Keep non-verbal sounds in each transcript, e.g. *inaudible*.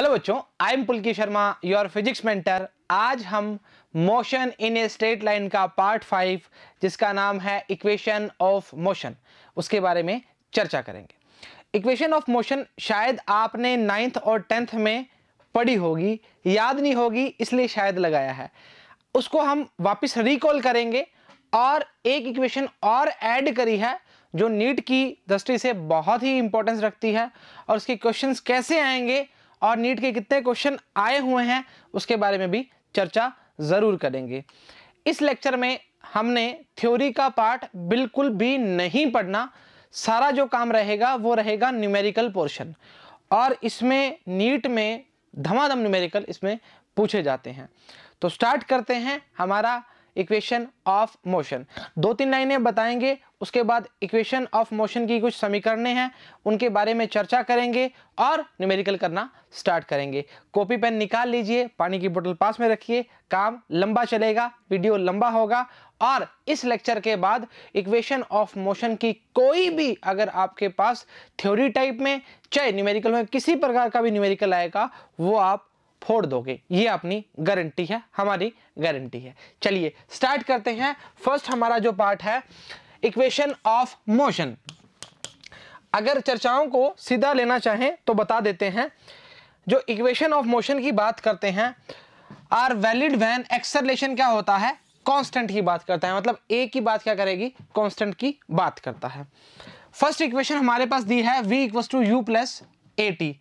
hello बच्चों I am Pulki Sharma your physics mentor आज हम motion in a straight line का पार्ट फाइव जिसका नाम है इक्वेशन ऑफ मोशन उसके बारे में चर्चा करेंगे इक्वेशन ऑफ मोशन शायद आपने नाइन्थ और टेंथ में पढ़ी होगी याद नहीं होगी इसलिए शायद लगाया है उसको हम वापस रिकॉल करेंगे और एक इक्वेशन और ऐड करी है जो नीट की दृष्टि से बहुत ही इंपॉर्टेंस रखती है और उसके क्वेश्चंस कैसे आएंगे और नीट के कितने क्वेश्चन आए हुए हैं उसके बारे में भी चर्चा ज़रूर करेंगे इस लेक्चर में हमने थ्योरी का पार्ट बिल्कुल भी नहीं पढ़ना सारा जो काम रहेगा वो रहेगा न्यूमेरिकल पोर्शन और इसमें नीट में धमाधम न्यूमेरिकल इसमें पूछे जाते हैं तो स्टार्ट करते हैं हमारा इक्वेशन ऑफ मोशन दो तीन लाइनें बताएंगे उसके बाद इक्वेशन ऑफ मोशन की कुछ समीकरणें हैं उनके बारे में चर्चा करेंगे और न्यूमेरिकल करना स्टार्ट करेंगे कॉपी पेन निकाल लीजिए पानी की बोतल पास में रखिए काम लंबा चलेगा वीडियो लंबा होगा और इस लेक्चर के बाद इक्वेशन ऑफ मोशन की कोई भी अगर आपके पास थ्योरी टाइप में चाहे न्यूमेरिकल में किसी प्रकार का भी न्यूमेरिकल आएगा वो आप फोड़ दोगे ये अपनी गारंटी है हमारी गारंटी है चलिए स्टार्ट करते हैं फर्स्ट हमारा जो पार्ट है इक्वेशन ऑफ मोशन अगर चर्चाओं को सीधा लेना चाहें तो बता देते हैं जो इक्वेशन ऑफ मोशन की बात करते हैं आर वैलिड वैन एक्सरलेशन क्या होता है कांस्टेंट मतलब की बात करता है मतलब ए की बात क्या करेगी कांस्टेंट की बात करता है फर्स्ट इक्वेशन हमारे पास दी है v equals to you plus A t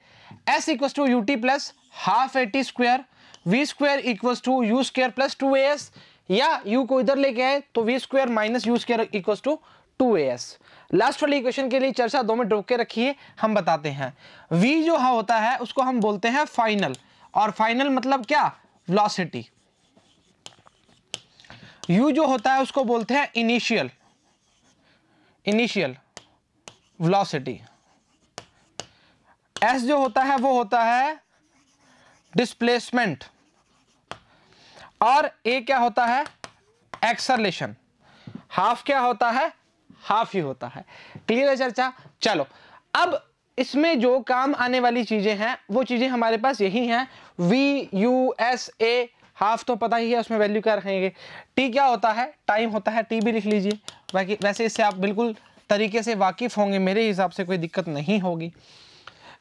s equals to u T plus half A T square v square equals to u square plus two a s या यू को इधर लेके आए तो v square minus u square equal to two a s last वाली equation के लिए चर्चा दो मिनट रोक के रखिए हम बताते हैं वी जो हाँ होता है उसको हम बोलते हैं फाइनल और फाइनल मतलब क्या वेलोसिटी यू जो होता है उसको बोलते हैं इनिशियल इनिशियल वेलोसिटी एस जो होता है वो होता है डिस्प्लेसमेंट और ए क्या होता है एक्सरलेशन हाफ क्या होता है हाफ ही होता है क्लियर है चर्चा चलो अब इसमें जो काम आने वाली चीजें हैं वो चीजें हमारे पास यही हैं v u s a half तो पता ही है उसमें वैल्यू क्या रखेंगे टी क्या होता है टाइम होता है टी भी लिख लीजिए बाकी वैसे इससे आप बिल्कुल तरीके से वाकिफ़ होंगे मेरे हिसाब से कोई दिक्कत नहीं होगी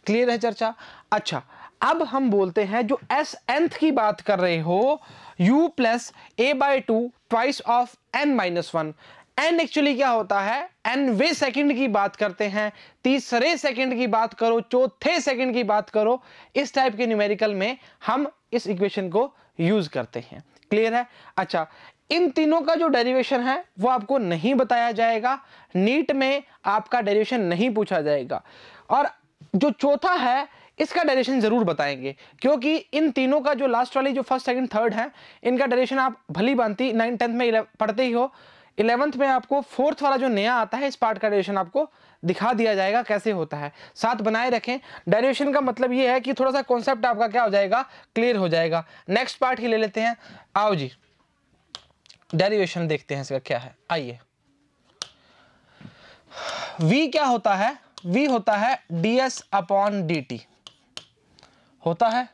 क्लियर है चर्चा अच्छा अब हम बोलते हैं जो एस एंथ की बात कर रहे हो u plus A by two twice of n minus one n actually क्या होता है एन वे सेकंड की बात करते हैं तीसरे सेकंड की बात करो चौथे सेकंड की बात करो इस टाइप के न्यूमेरिकल में हम इस इक्वेशन को यूज करते हैं क्लियर है अच्छा इन तीनों का जो डेरिवेशन है वो आपको नहीं बताया जाएगा नीट में आपका डेरिवेशन नहीं पूछा जाएगा और जो चौथा है इसका डायरेक्शन ज़रूर बताएंगे क्योंकि इन तीनों का जो लास्ट वाली जो फर्स्ट सेकंड थर्ड है इनका डायरेक्शन आप भली बांती नाइन टेंथ में पढ़ते ही हो इलेवंथ में आपको फोर्थ वाला जो नया आता है इस पार्ट का डायरेक्शन आपको दिखा दिया जाएगा कैसे होता है साथ बनाए रखें डायरेक्शन का मतलब ये है कि थोड़ा सा कॉन्सेप्ट आपका क्या हो जाएगा क्लियर हो जाएगा नेक्स्ट पार्ट ही ले लेते हैं आओ जी डेरिवेशन देखते हैं इसका क्या है आइए वी क्या होता है v होता है D S upon D T होता है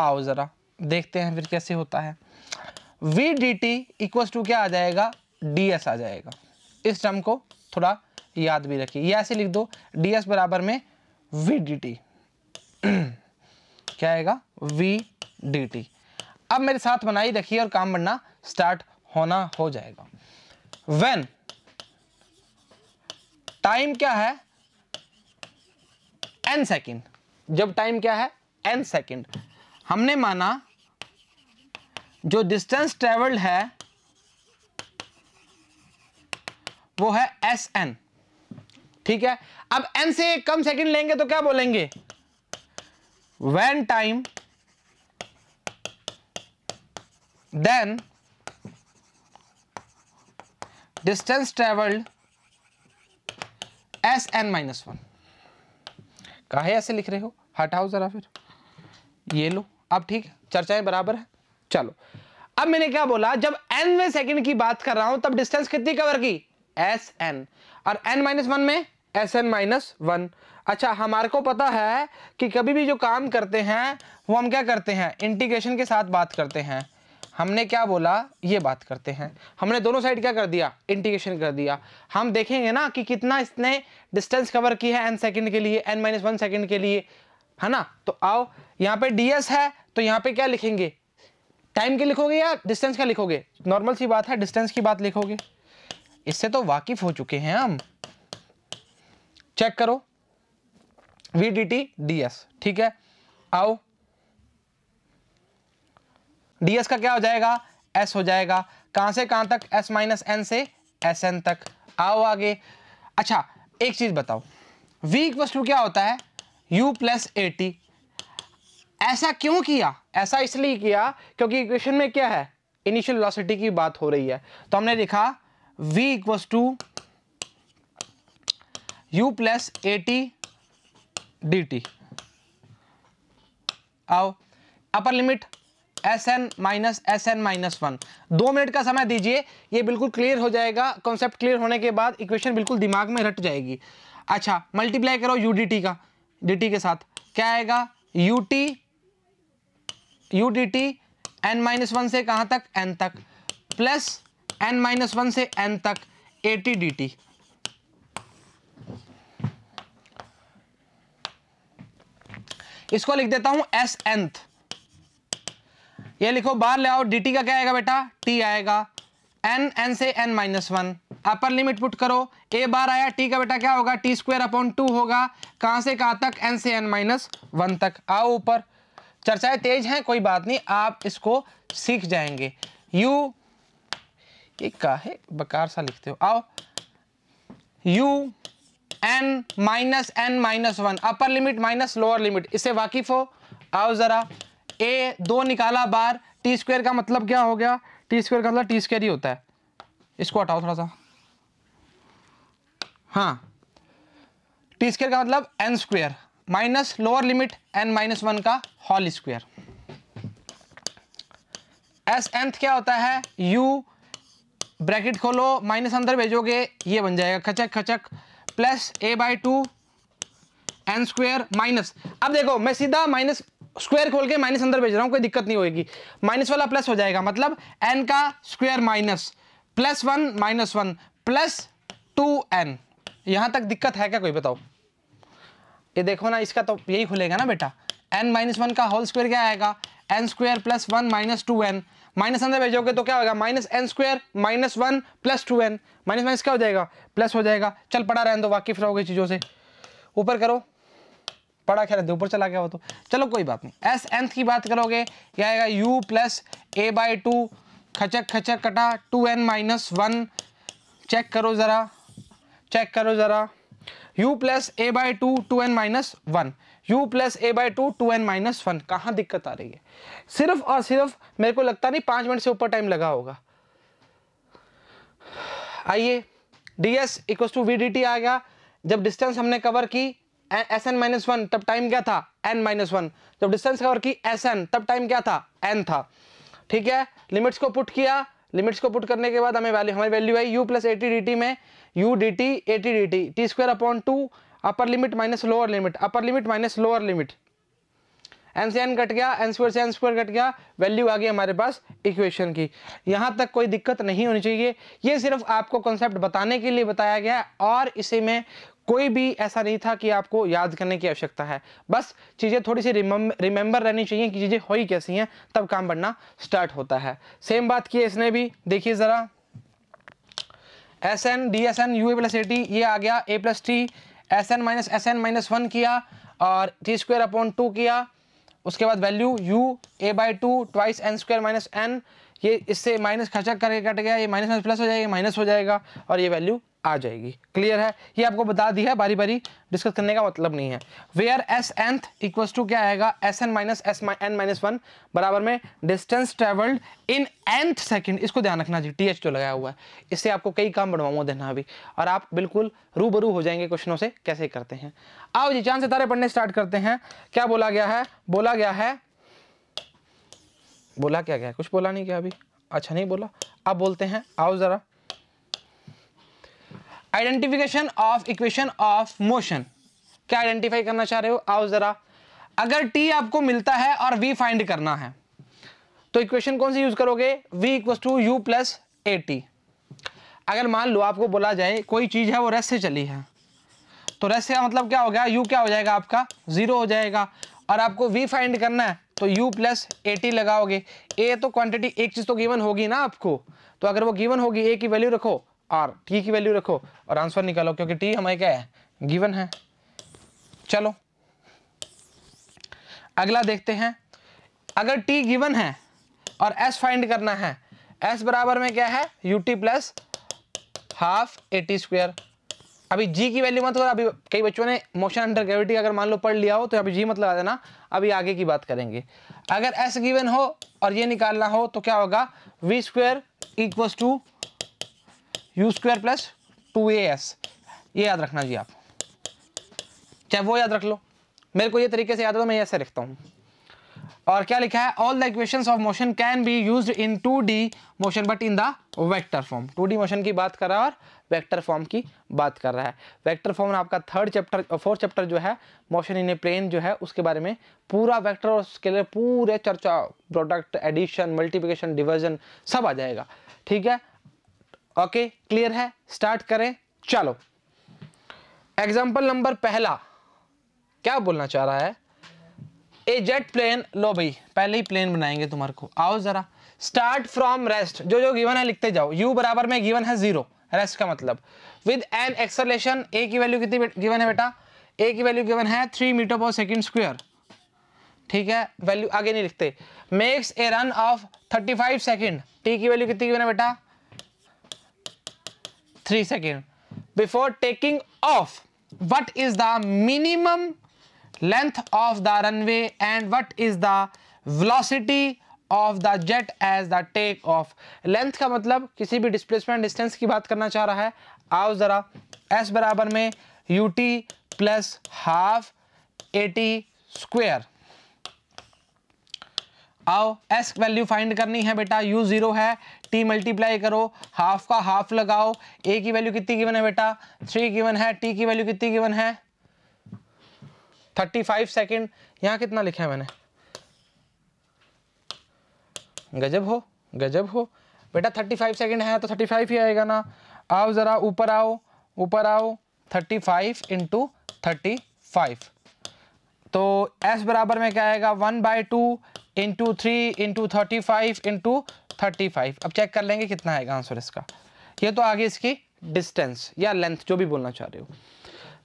आओ ज़रा देखते हैं फिर कैसे होता है v D T equals to क्या आ जाएगा डी एस आ जाएगा इस टर्म को थोड़ा याद भी रखिए या ऐसे लिख दो डी एस बराबर में वी डी टी क्या आएगा वी डी टी अब मेरे साथ बनाई रखिए और काम बनना स्टार्ट होना हो जाएगा वेन टाइम क्या है एन सेकेंड जब टाइम क्या है एन सेकेंड हमने माना जो डिस्टेंस ट्रेवल्ड है वो है एस एन ठीक है अब एन से कम सेकेंड लेंगे तो क्या बोलेंगे when time then distance travelled s n minus one काहे ऐसे लिख रहे हो हटाओ जरा फिर ये लो अब ठीक है चर्चाएं बराबर है चलो अब मैंने क्या बोला जब एन में सेकंड की बात कर रहा हूं तब डिस्टेंस कितनी कवर की एस एन और एन माइनस वन में एस एन माइनस वन अच्छा हमारे को पता है कि कभी भी जो काम करते हैं वो हम क्या करते हैं इंटीग्रेशन के साथ बात करते हैं हमने क्या बोला ये बात करते हैं हमने दोनों साइड क्या कर दिया इंटीग्रेशन कर दिया हम देखेंगे ना कि कितना इसने डिस्टेंस कवर की है एन सेकंड के लिए एन माइनस वन सेकेंड के लिए है ना तो आओ यहाँ पे डी है तो यहाँ पे क्या लिखेंगे टाइम के लिखोगे या डिस्टेंस का लिखोगे नॉर्मल सी बात है डिस्टेंस की बात लिखोगे इससे तो वाकिफ हो चुके हैं हम चेक करो v D t d s ठीक है आओ डी का क्या हो जाएगा एस हो जाएगा कहां से कहां तक एस माइनस एन से एस एन तक आओ आगे अच्छा एक चीज़ बताओ वी इक्वस टू क्या होता है यू प्लस एटी ऐसा क्यों किया ऐसा इसलिए किया क्योंकि इक्वेशन में क्या है इनिशियल वेलोसिटी की बात हो रही है तो हमने लिखा v equals to you plus t d आओ upper limit s n minus s n minus one दो मिनट का समय दीजिए ये बिल्कुल क्लियर हो जाएगा कॉन्सेप्ट क्लियर होने के बाद इक्वेशन बिल्कुल दिमाग में रट जाएगी अच्छा मल्टीप्लाई करो यू डी टी का डी टी के साथ क्या आएगा u t u d t n minus one से कहाँ तक एन तक प्लस एन माइनस वन से एन तक ए टी डी टी इसको लिख देता हूं एस एंथ ये लिखो बाहर ले आओ डी का क्या आएगा बेटा टी आएगा एन एन से n minus one upper limit put करो ए बार आया टी का बेटा क्या होगा टी स्क्वायर अपॉन टू होगा कहां से कहां तक एन से एन माइनस वन तक आओ ऊपर चर्चाएं तेज हैं कोई बात नहीं आप इसको सीख जाएंगे यू ये काहे बकार सा लिखते हो आओ u n minus n minus one upper limit minus lower limit इससे वाकिफ हो आओ ज़रा ए दो निकाला बार टी स्क्वायर का मतलब क्या हो गया टी स्क्वायर का मतलब टी स्क्वायर ही होता है इसको हटाओ थोड़ा सा हाँ टी स्क्वायर का मतलब n square minus lower limit n minus one का होल स्क्वायर एस एंथ क्या होता है यू ब्रैकेट खोलो माइनस अंदर भेजोगे ये बन जाएगा खचक खचक plus A by two n square minus अब देखो मैं सीधा माइनस स्क्वायर खोल के माइनस अंदर भेज रहा हूँ कोई दिक्कत नहीं होगी माइनस वाला प्लस हो जाएगा मतलब एन का square minus plus one minus one plus two n यहाँ तक दिक्कत है क्या कोई बताओ ये देखो ना इसका तो यही खुलेगा ना बेटा एन माइनस वन का होल स्क्वायर क्या आएगा n square plus one minus two n minus अंदर भेजोगे तो क्या होगा minus n square minus one plus two n minus minus क्या हो जाएगा प्लस हो जाएगा चल पड़ा रहने दो तो, वाकिफ रहोगे चीज़ों से ऊपर करो पड़ा खैर ऊपर चला गया वो तो चलो कोई बात नहीं एस एंथ की बात करोगे क्या आएगा u plus A by two खचक खचक कटा two n minus one check करो ज़रा चेक करो ज़रा u plus A by two two n minus one u plus A by two two n minus one कहाँ दिक्कत आ रही है सिर्फ और सिर्फ मेरे को लगता नहीं पाँच मिनट से ऊपर टाइम लगा होगा आइए d s equal to v D t आ गया जब डिस्टेंस हमने कवर की एस एन माइनस वन तब टाइम क्या था एन माइनस वन जब डिस्टेंस कवर की एस एन तब टाइम क्या था एन था ठीक है लिमिट्स को पुट किया लिमिट्स को पुट करने के बाद हमें वैल्यू हमारी वैल्यू आई u plus a t d t में u d t a t d t t square upon two upper limit minus lower limit upper limit minus lower limit n से n कट गया एन स्क्वायर से n square कट गया value आ गई हमारे पास इक्वेशन की यहाँ तक कोई दिक्कत नहीं होनी चाहिए ये सिर्फ आपको कॉन्सेप्ट बताने के लिए बताया गया है और इसी में कोई भी ऐसा नहीं था कि आपको याद करने की आवश्यकता है बस चीज़ें थोड़ी सी रिमेंबर रहनी चाहिए कि चीज़ें हुई कैसी हैं तब काम बनना स्टार्ट होता है सेम बात की इसने भी देखिए ज़रा s n d s n u a plus A t ये आ गया a plus t s n minus s n minus one किया और टी स्क्वायर अपॉन टू किया उसके बाद value u a by two twice n square minus n ये इससे माइनस खर्चा करके कट गया ये माइनस माइनस प्लस हो जाएगा माइनस हो जाएगा और ये वैल्यू आ जाएगी क्लियर है ये आपको बता दिया है बारी बारी डिस्कस करने का मतलब नहीं है where s nth equal to क्या आएगा s n minus s n minus one बराबर में distance travelled in nth second इसको ध्यान रखना जी टी एच जो लगाया हुआ है इससे आपको कई काम बनवाऊंगा देना अभी और आप बिल्कुल रूबरू हो जाएंगे क्वेश्चनों से कैसे करते हैं आओ जी चांद सितारे पढ़ने स्टार्ट करते हैं क्या बोला गया है बोला गया है बोला क्या क्या कुछ बोला नहीं क्या अभी अच्छा नहीं बोला अब बोलते हैं आओ ज़रा identification of equation of motion क्या आइडेंटिफाई करना चाह रहे हो आओ ज़रा अगर टी आपको मिलता है और वी फाइंड करना है तो इक्वेशन कौन सी यूज़ करोगे v equal to you plus A t अगर मान लो आपको बोला जाए कोई चीज़ है वो रेस्ट से चली है तो रेस्ट का मतलब क्या हो गया यू क्या हो जाएगा आपका ज़ीरो हो जाएगा और आपको वी फाइंड करना है तो u प्लस टी लगाओगे a तो क्वांटिटी एक चीज़ तो गिवन होगी ना आपको तो अगर वो गिवन होगी a की वैल्यू रखो और t की वैल्यू रखो और आंसर निकालो क्योंकि t हमारे क्या है गिवन है चलो अगला देखते हैं अगर t गिवन है और s फाइंड करना है s बराबर में क्या है ut प्लस हाफ ए टी स्क्वेयर अभी जी की वैल्यू मतलब अभी कई बच्चों ने मोशन अंडर ग्रेविटी अगर मान लो पढ़ लिया हो तो अभी जी मतलब आ जाना अभी आगे की बात करेंगे अगर एस गिवन हो और ये निकालना हो तो क्या होगा v square equals to u square plus two a s ये याद रखना जी आप चाहे वो याद रख लो मेरे को ये तरीके से याद हो तो मैं ऐसे लिखता हूँ और क्या लिखा है all the equation of motion can be use in two D motion but in the vector form two D motion की बात करा और वेक्टर फॉर्म की बात कर रहा है वेक्टर फॉर्म आपका थर्ड चैप्टर और फोर्थ चैप्टर जो है मोशन इन ए प्लेन जो है उसके बारे में पूरा वेक्टर और उसके लिए पूरे चर्चा प्रोडक्ट एडिशन मल्टीप्लिकेशन डिवर्जन सब आ जाएगा ठीक है ओके क्लियर है स्टार्ट करें चलो एग्जाम्पल नंबर पहला क्या बोलना चाह रहा है ए जेट प्लेन लो भाई पहले ही प्लेन बनाएंगे तुम्हारे को आओ जरा स्टार्ट फ्रॉम रेस्ट जो जो गिवन है लिखते जाओ यू बराबर में गिवन है जीरो रेस्ट का मतलब विद एन एक्सलेशन ए की वैल्यू कितनी गिवन है बेटा ए की वैल्यू गिवन है three metre per second square ठीक है वैल्यू आगे नहीं लिखते makes a run of thirty five second t की वैल्यू कितनी गिवन है बेटा three second before taking off what is the minimum length of the runway and what is the velocity of the jet as the take off length का मतलब किसी भी displacement distance की बात करना चाह रहा है आओ ज़रा एस बराबर में यू टी प्लस हाफ ए टी स्क्वेयर आओ एस वैल्यू फाइंड करनी है बेटा यू ज़ीरो है टी मल्टीप्लाई करो हाफ का हाफ लगाओ ए की वैल्यू कितनी गिवन है बेटा थ्री गिवन है टी की वैल्यू कितनी गिवन है थर्टी फाइव सेकेंड यहाँ कितना लिखा है मैंने गजब हो गजब हो बेटा थर्टी फाइव सेकेंड है तो थर्टी फाइव ही आएगा ना आओ ज़रा ऊपर आओ ऊपर आओ thirty five into thirty five तो एस बराबर में क्या आएगा one by two into three into thirty five into thirty five अब चेक कर लेंगे कितना आएगा आंसर इसका ये तो आगे इसकी डिस्टेंस या लेंथ जो भी बोलना चाह रहे हो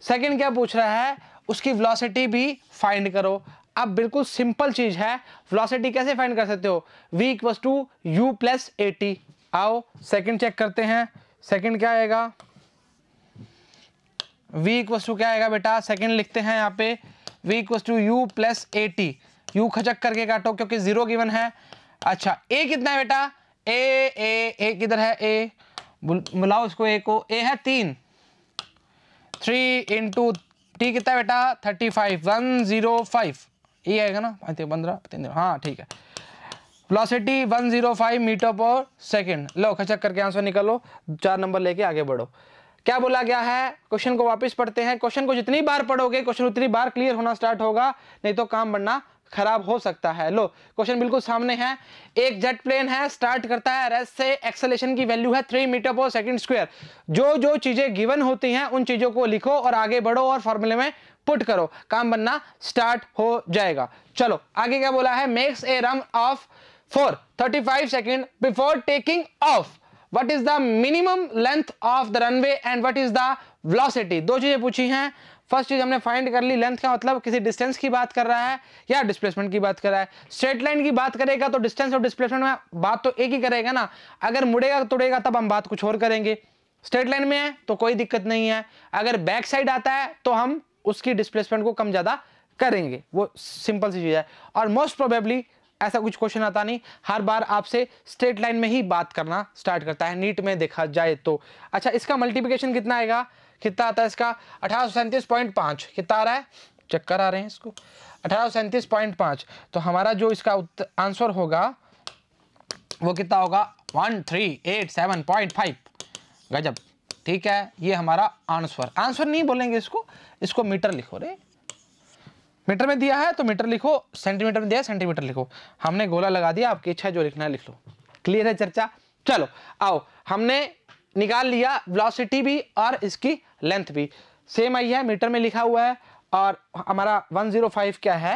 सेकंड क्या पूछ रहा है उसकी वेलोसिटी भी फाइंड करो अब बिल्कुल सिंपल चीज है वेलोसिटी कैसे फाइंड कर सकते हो v equals to you plus a t आओ सेकंड चेक करते हैं सेकंड क्या आएगा v इक्वस टू क्या आएगा बेटा सेकंड लिखते हैं यहाँ पे v equals to you plus A t u खचक करके काटो क्योंकि जीरो गिवन है अच्छा ए कितना है बेटा ए ए ए किधर है ए मिलाओ इसको ए को ए है तीन थ्री इंटू टी कितना बेटा thirty five one zero five ये आएगा ना पैंतीस पंद्रह पैंतीस हाँ ठीक है velocity five metre per second लो खचक करके आंसर निकालो चार नंबर लेके आगे बढ़ो क्या बोला गया है क्वेश्चन को वापस पढ़ते हैं क्वेश्चन को जितनी बार पढ़ोगे क्वेश्चन उतनी बार क्लियर होना स्टार्ट होगा नहीं तो काम बनना खराब हो सकता है लो क्वेश्चन बिल्कुल सामने है एक जेट प्लेन है स्टार्ट करता है रेस से एक्सेलेशन की वैल्यू है three metre per second square जो जो चीजें गिवन होती हैं उन चीजों को लिखो और आगे बढ़ो और फॉर्मूले में पुट करो काम बनना स्टार्ट हो जाएगा चलो आगे क्या बोला है makes a run of four thirty five second before taking off what is the minimum length of the runway and what is the velocity दो चीजें पूछी हैं फर्स्ट चीज हमने फाइंड कर ली लेंथ का मतलब किसी डिस्टेंस की बात कर रहा है या डिस्प्लेसमेंट की बात कर रहा है स्ट्रेट लाइन की बात करेगा तो डिस्टेंस और डिस्प्लेसमेंट में बात तो एक ही करेगा ना अगर मुड़ेगा तोड़ेगा तब हम बात कुछ और करेंगे स्ट्रेट लाइन में है तो कोई दिक्कत नहीं है अगर बैक साइड आता है तो हम उसकी डिस्प्लेसमेंट को कम ज़्यादा करेंगे वो सिंपल सी चीज़ है और मोस्ट प्रोबेबली ऐसा कुछ क्वेश्चन आता नहीं हर बार आपसे स्ट्रेट लाइन में ही बात करना स्टार्ट करता है नीट में देखा जाए तो अच्छा इसका मल्टीप्लिकेशन कितना आएगा कितना आता है इसका अठारह कितना आ रहा है चक्कर आ रहे हैं इसको अठारह तो हमारा जो इसका आंसर होगा वो कितना होगा one three eight seven point five गजब ठीक है ये हमारा आंसर आंसर नहीं बोलेंगे इसको इसको मीटर लिखो रे मीटर में दिया है तो मीटर लिखो सेंटीमीटर में दिया है सेंटीमीटर लिखो हमने गोला लगा दिया आपकी इच्छा जो लिखना है लिख लो क्लियर है चर्चा चलो आओ हमने निकाल लिया वेलोसिटी भी और इसकी लेंथ भी सेम आई है मीटर में लिखा हुआ है और हमारा 105 क्या है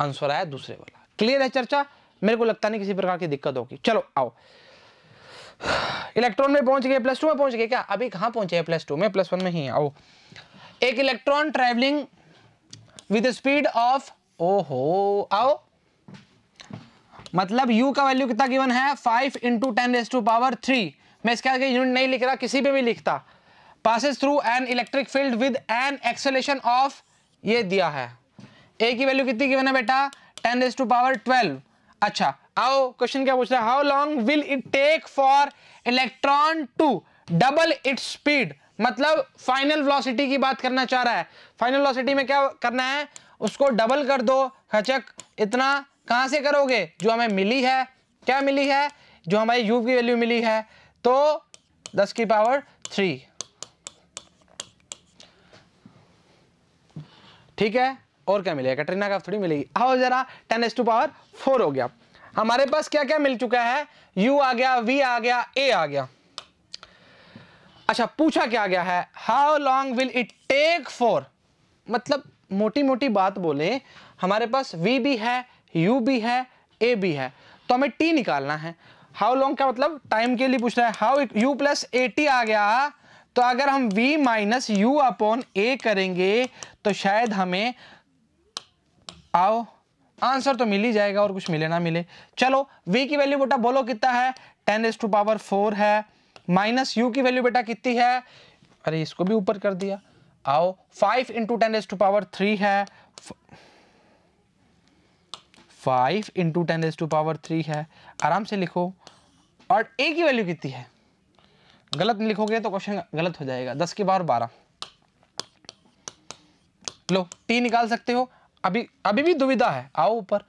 आंसर आया दूसरे वाला क्लियर है चर्चा मेरे को लगता नहीं किसी प्रकार की दिक्कत होगी चलो आओ *sighs* इलेक्ट्रॉन में पहुंच गए प्लस टू में पहुंच गए क्या अभी कहां पहुंचे हैं प्लस टू में प्लस वन में ही आओ एक electron travelling with speed of ओहो आओ मतलब यू का वैल्यू कितना गिवन है five into ten raise to power three मैं इसके आगे यूनिट नहीं लिख रहा किसी पे भी लिखता passes through an electric field with an acceleration of ये दिया है ए की वैल्यू कितनी गिवन है बेटा ten raise to power twelve अच्छा आओ क्वेश्चन क्या पूछ रहा है how long will it take for electron to double its speed मतलब फाइनल वेलोसिटी की बात करना चाह रहा है फाइनल वेलोसिटी में क्या करना है उसको डबल कर दो खचक इतना कहां से करोगे जो हमें मिली है क्या मिली है जो हमारी यू की वैल्यू मिली है तो दस की पावर थ्री ठीक है और क्या मिलेगा कटरीना का थोड़ी मिलेगी आओ जरा ten raise to power four हो गया हमारे पास क्या क्या मिल चुका है यू आ गया वी आ गया ए आ गया अच्छा पूछा क्या गया है how long will it take for मतलब मोटी मोटी बात बोले हमारे पास वी भी है यू भी है ए भी है तो हमें टी निकालना है हाउ लॉन्ग क्या मतलब टाइम के लिए पूछ रहा है how u plus A t आ गया तो अगर हम v minus u upon a करेंगे तो शायद हमें आओ आंसर तो मिल ही जाएगा और कुछ मिले ना मिले चलो v की वैल्यू बेटा बोलो कितना है ten raise to power four है माइनस u की वैल्यू बेटा कितनी है अरे इसको भी ऊपर कर दिया आओ five into ten raise to power three है five into ten raise to power three है आराम से लिखो और a की वैल्यू कितनी है गलत लिखोगे तो क्वेश्चन गलत हो जाएगा दस की बार बारह लो टी निकाल सकते हो अभी अभी भी दुविधा है आओ ऊपर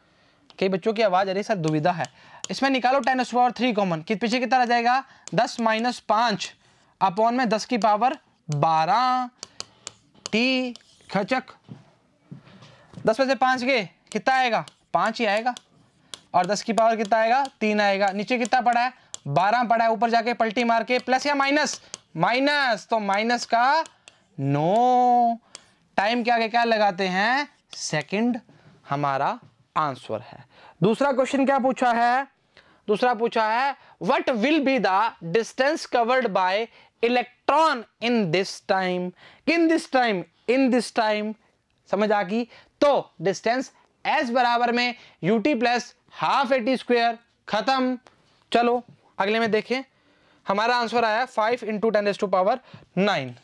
कई बच्चों की आवाज़ आ रही सर दुविधा है इसमें निकालो ten raise power three common कि पीछे की तरह जाएगा दस माइनस पाँच अपॉन में दस की पावर बारह टी खचक दस में से पाँच के कितना आएगा पाँच ही आएगा और दस की पावर कितना आएगा तीन आएगा नीचे कितना पड़ा है बारह पड़ा है ऊपर जाके पलटी मार के प्लस या माइनस माइनस तो माइनस का नो टाइम के आगे क्या लगाते हैं सेकंड हमारा आंसर है दूसरा क्वेश्चन क्या पूछा है दूसरा पूछा है what will be the distance covered by electron in this time in this time in this time समझ आ गई तो डिस्टेंस एस बराबर में यू टी प्लस हाफ ए टी स्क्वेयर खत्म चलो अगले में देखें हमारा आंसर आया five into ten raise to power nine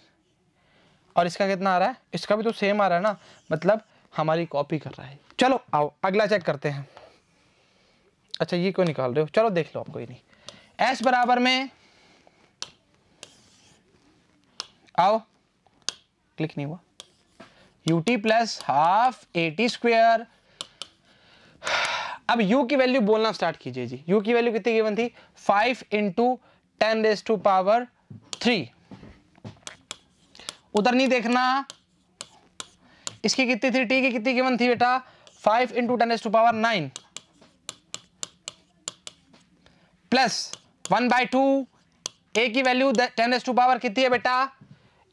और इसका कितना आ रहा है इसका भी तो सेम आ रहा है ना मतलब हमारी कॉपी कर रहा है चलो आओ अगला चेक करते हैं अच्छा ये क्यों निकाल रहे हो चलो देख लो आप कोई नहीं एस बराबर में आओ क्लिक नहीं हुआ यू टी प्लस हाफ ए टी स्क्वेयर अब यू की वैल्यू बोलना स्टार्ट कीजिए जी यू की वैल्यू कितनी गिवन थी in into ten raise to power three उधर नहीं देखना इसकी कितनी थी टी की कितनी गिवन थी बेटा five into ten raise to power nine plus one by two a की value ten raise to power कितनी है बेटा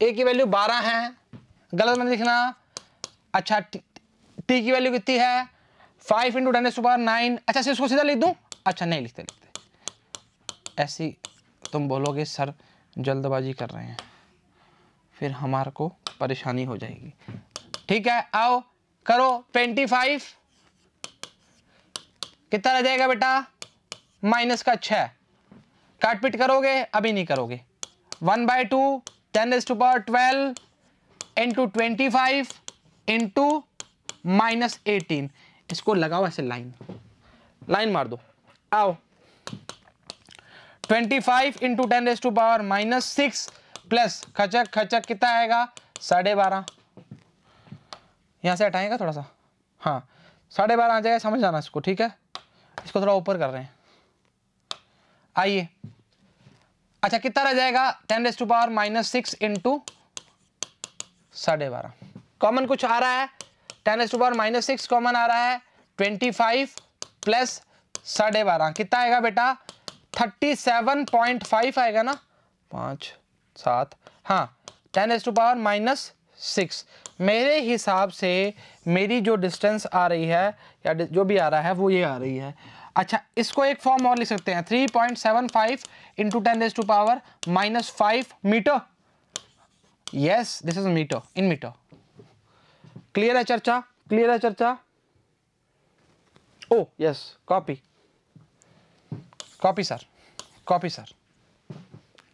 ए की वैल्यू बारह है गलत मत लिखना अच्छा टी की वैल्यू कितनी है five into ten raise to power nine अच्छा से इसको सीधा लिख दूँ अच्छा नहीं लिखते लिखते ऐसी तुम बोलोगे सर जल्दबाजी कर रहे हैं फिर हमारे को परेशानी हो जाएगी ठीक है आओ करो ट्वेंटी फाइव कितना रह जाएगा बेटा माइनस का काट काटपीट करोगे अभी नहीं करोगे one by two ten raise to power twelve into twenty five into minus eighteen इसको लगाओ ऐसे लाइन लाइन मार दो आओ twenty five into ten raise to power minus six plus खचक खचक कितना आएगा साढ़े बारह यहाँ से हटाएगा थोड़ा सा हाँ साढ़े बारह आ जाएगा समझ जाना इसको ठीक है इसको थोड़ा ऊपर कर रहे हैं आइए अच्छा कितना रह जाएगा ten raise to power minus six into साढ़े बारह कॉमन कुछ आ रहा है ten raise to power minus six common आ रहा है ट्वेंटी फाइव प्लस साढ़े बारह कितना आएगा बेटा थर्टी सेवन पॉइंट फाइव आएगा ना पाँच सात हाँ ten raise to power minus six मेरे हिसाब से मेरी जो डिस्टेंस आ रही है या जो भी आ रहा है वो ये आ रही है अच्छा इसको एक फॉर्म और लिख सकते हैं three point seven five into ten raise to power minus five metre yes this is metre in metre clear है चर्चा क्लियर है चर्चा oh yes copy copy sir copy sir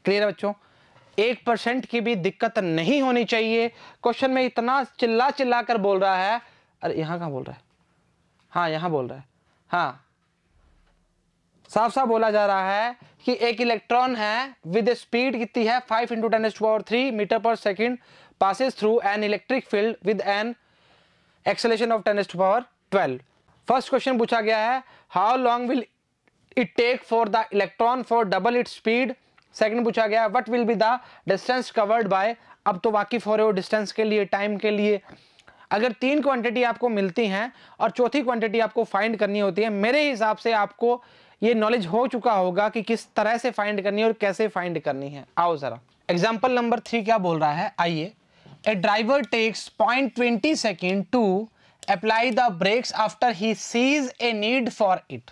clear है बच्चों एक परसेंट की भी दिक्कत नहीं होनी चाहिए क्वेश्चन में इतना चिल्ला चिल्ला कर बोल रहा है अरे यहां कहा बोल रहा है हाँ यहां बोल रहा है हाँ साफ साफ बोला जा रहा है कि एक इलेक्ट्रॉन है विद स्पीड कितनी है five into ten raise to power three metre per second passes through an electric field with an acceleration of ten raise to power twelve first question पूछा गया है how long will it take for the electron for double it speed second पूछा गया what will be the distance covered by अब तो वाकिफ हो रहे हो डिस्टेंस के लिए टाइम के लिए अगर तीन क्वांटिटी आपको मिलती हैं और चौथी क्वांटिटी आपको फाइंड करनी होती है मेरे हिसाब से आपको ये नॉलेज हो चुका होगा कि किस तरह से फाइंड करनी है और कैसे फाइंड करनी है आओ ज़रा एग्जाम्पल नंबर थ्री क्या बोल रहा है आइए a driver takes point twenty second to apply the brakes after he sees a need for it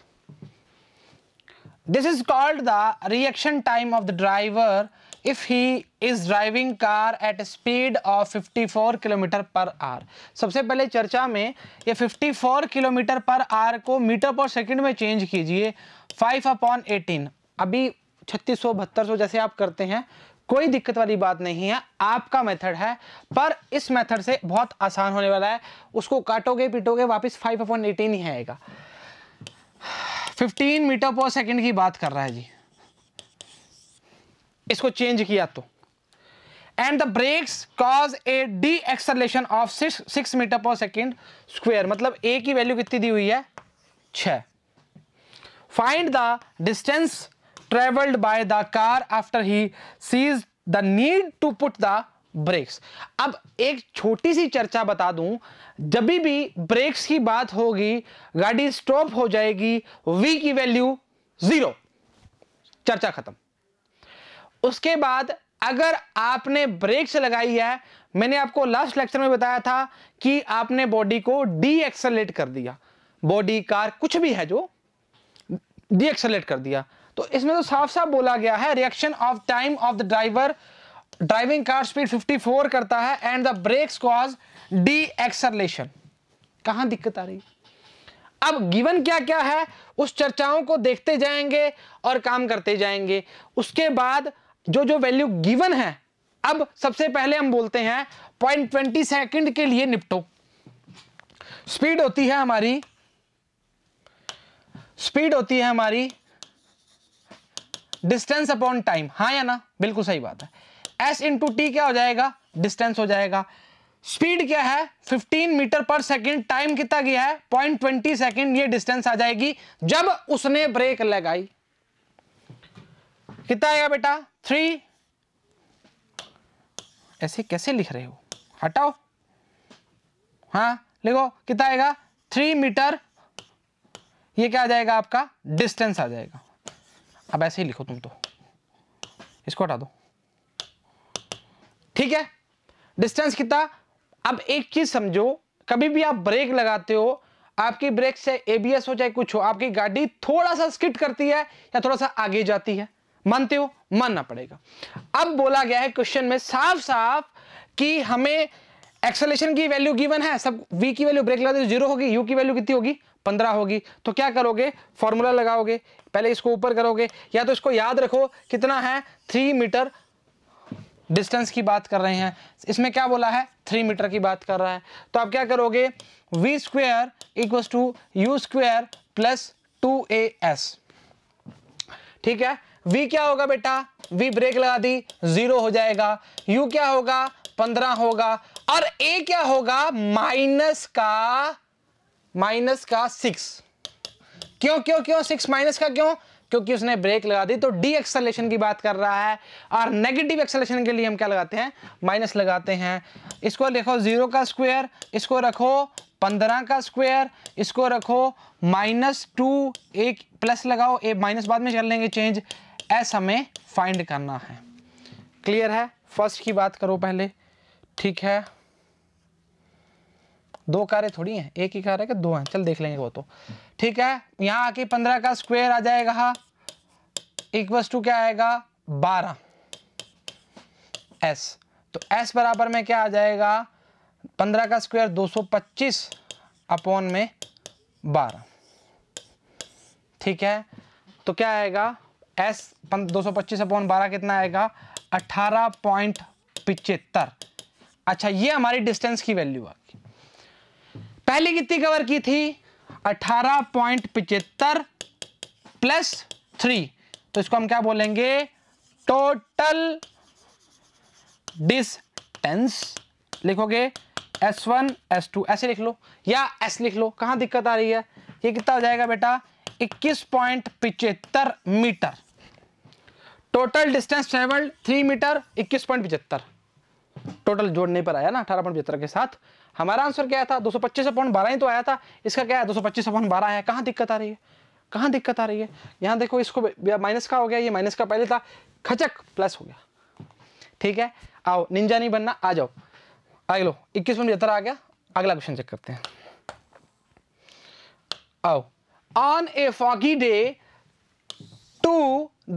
this is called the reaction time of the driver if he is driving car at speed of 54 kilometre per hour सबसे पहले चर्चा में ये fifty four kilometre per hour को metre per second में change कीजिए five upon eighteen अभी छत्तीस सौ बहत्तर सौ जैसे आप करते हैं कोई दिक्कत वाली बात नहीं है आपका मेथड है पर इस मेथड से बहुत आसान होने वाला है उसको काटोगे पीटोगे वापिस फाइव अपॉन एटीन ही आएगा 15 मीटर पर सेकंड की बात कर रहा है जी इसको चेंज किया तो and the brakes cause a deceleration of six six metre per second square मतलब ए की वैल्यू कितनी दी हुई है छ find the distance travelled by the car after he sees the need to put the brakes अब एक छोटी सी चर्चा बता दूं जब भी ब्रेक्स की बात होगी गाड़ी स्टॉप हो जाएगी वी की वैल्यू जीरो चर्चा खत्म उसके बाद अगर आपने ब्रेक्स लगाई है मैंने आपको लास्ट लेक्चर में बताया था कि आपने बॉडी को डी एक्सलेट कर दिया बॉडी कार कुछ भी है जो डी एक्सलेट कर दिया तो इसमें तो साफ साफ बोला गया है reaction of time of the driver driving car speed 54 करता है and the brakes cause deceleration कहां दिक्कत आ रही है अब गिवन क्या क्या है उस चर्चाओं को देखते जाएंगे और काम करते जाएंगे उसके बाद जो जो वैल्यू गिवन है अब सबसे पहले हम बोलते हैं पॉइंट ट्वेंटी सेकेंड के लिए निपटो स्पीड होती है हमारी स्पीड होती है हमारी डिस्टेंस अपॉन टाइम हाँ या ना बिल्कुल सही बात है एस इंटू टी क्या हो जाएगा डिस्टेंस हो जाएगा स्पीड क्या है 15 मीटर पर सेकंड टाइम कितना गया है 0.20 सेकंड ये डिस्टेंस आ जाएगी जब उसने ब्रेक लगाई कितना आएगा बेटा थ्री ऐसे कैसे लिख रहे हो हटाओ हाँ लिखो कितना आएगा थ्री मीटर ये क्या आ जाएगा आपका डिस्टेंस आ जाएगा अब ऐसे ही लिखो तुम तो इसको हटा दो ठीक है डिस्टेंस कितना अब एक चीज समझो कभी भी आप ब्रेक लगाते हो आपकी ब्रेक से एबीएस हो चाहे कुछ हो आपकी गाड़ी थोड़ा सा स्किट करती है या थोड़ा सा आगे जाती है मानते हो मानना पड़ेगा अब बोला गया है क्वेश्चन में साफ साफ कि हमें एक्सेलेशन की वैल्यू गिवन है सब वी की वैल्यू ब्रेक लगा तो जीरो होगी यू की वैल्यू कितनी होगी पंद्रह होगी तो क्या करोगे फॉर्मूला लगाओगे पहले इसको ऊपर करोगे या तो इसको याद रखो कितना है थ्री मीटर डिस्टेंस की बात कर रहे हैं इसमें क्या बोला है थ्री मीटर की बात कर रहा है तो आप क्या करोगे v square equal to u square plus two a s ठीक है v क्या होगा बेटा v ब्रेक लगा दी जीरो हो जाएगा u क्या होगा पंद्रह होगा और a क्या होगा माइनस का माइनस का सिक्स क्यों क्यों क्यों सिक्स माइनस का क्यों क्योंकि उसने ब्रेक लगा दी तो डी एक्सलेशन की बात कर रहा है और नेगेटिव एक्सलेशन के लिए हम क्या लगाते हैं माइनस लगाते हैं इसको लिखो जीरो का स्क्वायर इसको रखो पंद्रह का स्क्वायर इसको रखो माइनस टू एक प्लस लगाओ ए माइनस बाद में चल लेंगे चेंज एस हमें फाइंड करना है क्लियर है फर्स्ट की बात करो पहले ठीक है दो कार्य थोड़ी हैं एक ही कार्य है दो हैं चल देख लेंगे वो तो ठीक है यहाँ आके पंद्रह का स्क्वायर आ जाएगा इक्वस टू क्या आएगा बारह एस तो एस बराबर में क्या आ जाएगा पंद्रह का स्क्वायर दो सौ पच्चीस अपॉन में बारह ठीक है तो क्या आएगा एस दो सौ पच्चीस अपॉन बारह कितना आएगा अठारह पॉइंट पिचहत्तर अच्छा ये हमारी डिस्टेंस की वैल्यू आ गई पहले कितनी कवर की थी अठारह पॉइंट पिचहत्तर प्लस थ्री तो इसको हम क्या बोलेंगे टोटल डिस्टेंस लिखोगे एस वन एस टू ऐसे लिख लो या एस लिख लो कहां दिक्कत आ रही है ये कितना हो जाएगा बेटा इक्कीस पॉइंट पिचहत्तर metre total distance travelled three metre इक्कीस पॉइंट पिचहत्तर टोटल जोड़ने पर आया ना अठारह पॉइंट पिचहत्तर के साथ हमारा आंसर क्या था दो सौ पच्चीस अपॉइंट बारह ही तो आया था इसका क्या है दो सौ पच्चीस अपॉइंट बारह है कहाँ दिक्कत आ रही है कहाँ दिक्कत आ रही है यहाँ देखो इसको माइनस का हो गया ये माइनस का पहले था खचक प्लस हो गया ठीक है आओ निंजा नहीं बनना आ जाओ आगे लो इक्कीस में आ गया अगला क्वेश्चन चेक करते हैं आओ on a foggy day two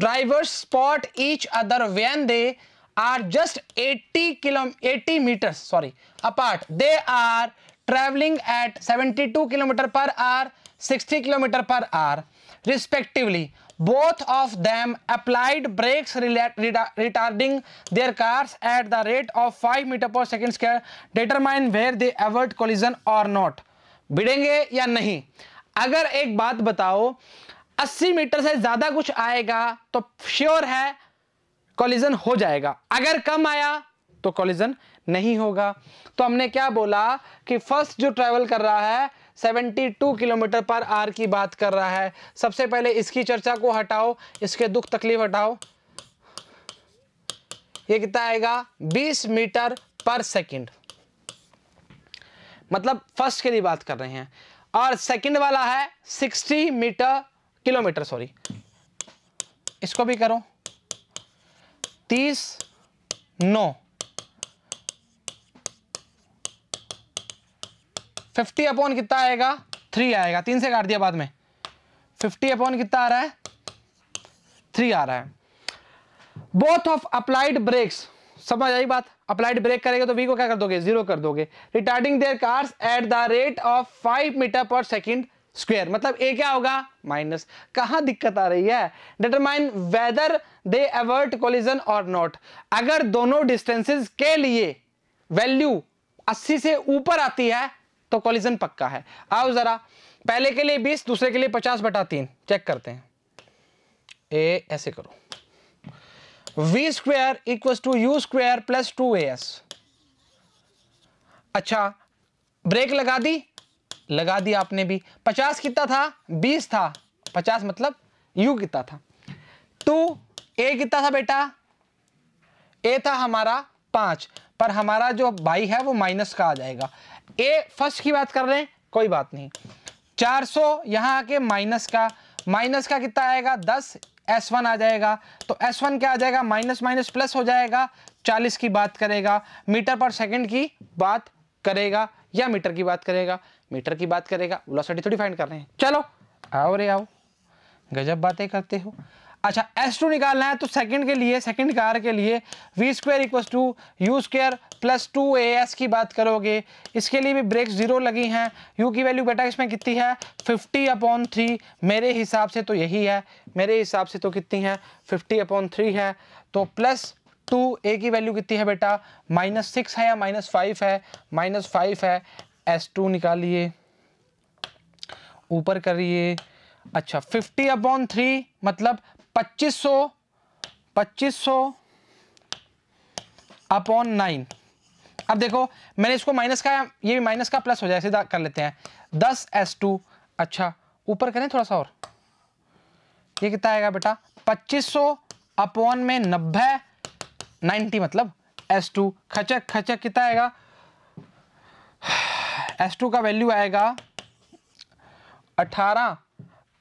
drivers spot each other when they are just 80 kilo eighty metre sorry apart they are travelling at seventy two kilometre per hour 60 kilometre per hour respectively both of them applied brakes retarding their cars at the rate of five metre per second square determine where they avert collision or not भिड़ेंगे या नहीं अगर एक बात बताओ अस्सी metre से ज्यादा कुछ आएगा तो श्योर है कॉलिजन हो जाएगा अगर कम आया तो कॉलिजन नहीं होगा तो हमने क्या बोला कि फर्स्ट जो ट्रेवल कर रहा है 72 किलोमीटर पर आर की बात कर रहा है सबसे पहले इसकी चर्चा को हटाओ इसके दुख तकलीफ हटाओ ये कितना आएगा 20 मीटर पर सेकंड मतलब फर्स्ट के लिए बात कर रहे हैं और सेकंड वाला है 60 मीटर किलोमीटर सॉरी इसको भी करो तीस नौ फिफ्टी अपॉन कितना आएगा थ्री आएगा तीन से काट दिया बाद में फिफ्टी अपॉन कितना आ रहा है थ्री आ रहा है बोथ ऑफ अप्लाइड ब्रेक्स समझ आई बात अप्लाइड ब्रेक करेगा तो वी को क्या कर दोगे जीरो कर दोगे retarding their cars at the rate of five metre per second square मतलब ए क्या होगा माइनस कहां दिक्कत आ रही है determine whether they avert collision or not अगर दोनों डिस्टेंसेस के लिए वैल्यू 80 से ऊपर आती है तो कोलिजन पक्का है आओ जरा पहले के लिए 20 दूसरे के लिए 50 बटा तीन चेक करते हैं ए ऐसे करो v square equal to u square plus two a s अच्छा ब्रेक लगा दी लगा दिया आपने भी पचास कितना था बीस था पचास मतलब यू कितना था टू ए कितना था बेटा ए था हमारा पांच पर हमारा जो बाई है वो माइनस का आ जाएगा ए फर्स्ट की बात कर रहे हैं कोई बात नहीं चार सौ यहां आके माइनस का माइनस का कितना आएगा दस एस वन आ जाएगा तो एस वन क्या आ जाएगा माइनस माइनस प्लस हो जाएगा चालीस की बात करेगा मीटर पर सेकंड की बात करेगा या मीटर की बात करेगा मीटर की बात करेगा वेलोसिटी थोड़ी फाइंड कर रहे हैं चलो आओ रे आओ गजब बातें करते हो अच्छा एस टू निकालना है तो सेकंड के लिए सेकंड कार के लिए v square equal to u square plus two a s की बात करोगे इसके लिए भी ब्रेक जीरो लगी हैं यू की वैल्यू बेटा इसमें कितनी है फिफ्टी अपॉन थ्री मेरे हिसाब से तो यही है मेरे हिसाब से तो कितनी है फिफ्टी अपॉन थ्री है तो प्लस टू ए की वैल्यू कितनी है बेटा माइनस सिक्स है या माइनस फाइव है माइनस फाइव है एस टू निकालिए ऊपर करिए अच्छा फिफ्टी अपॉन थ्री मतलब पच्चीस सो पच्चीस सौ अपॉन नाइन अब देखो मैंने इसको माइनस का ये भी माइनस का प्लस हो जाए सीधा कर लेते हैं दस एस टू अच्छा ऊपर करें थोड़ा सा और ये कितना आएगा बेटा पच्चीस सो अपॉन में नब्बे नाइनटी मतलब एस टू खचक खचक कितना आएगा एस टू का वैल्यू आएगा अठारह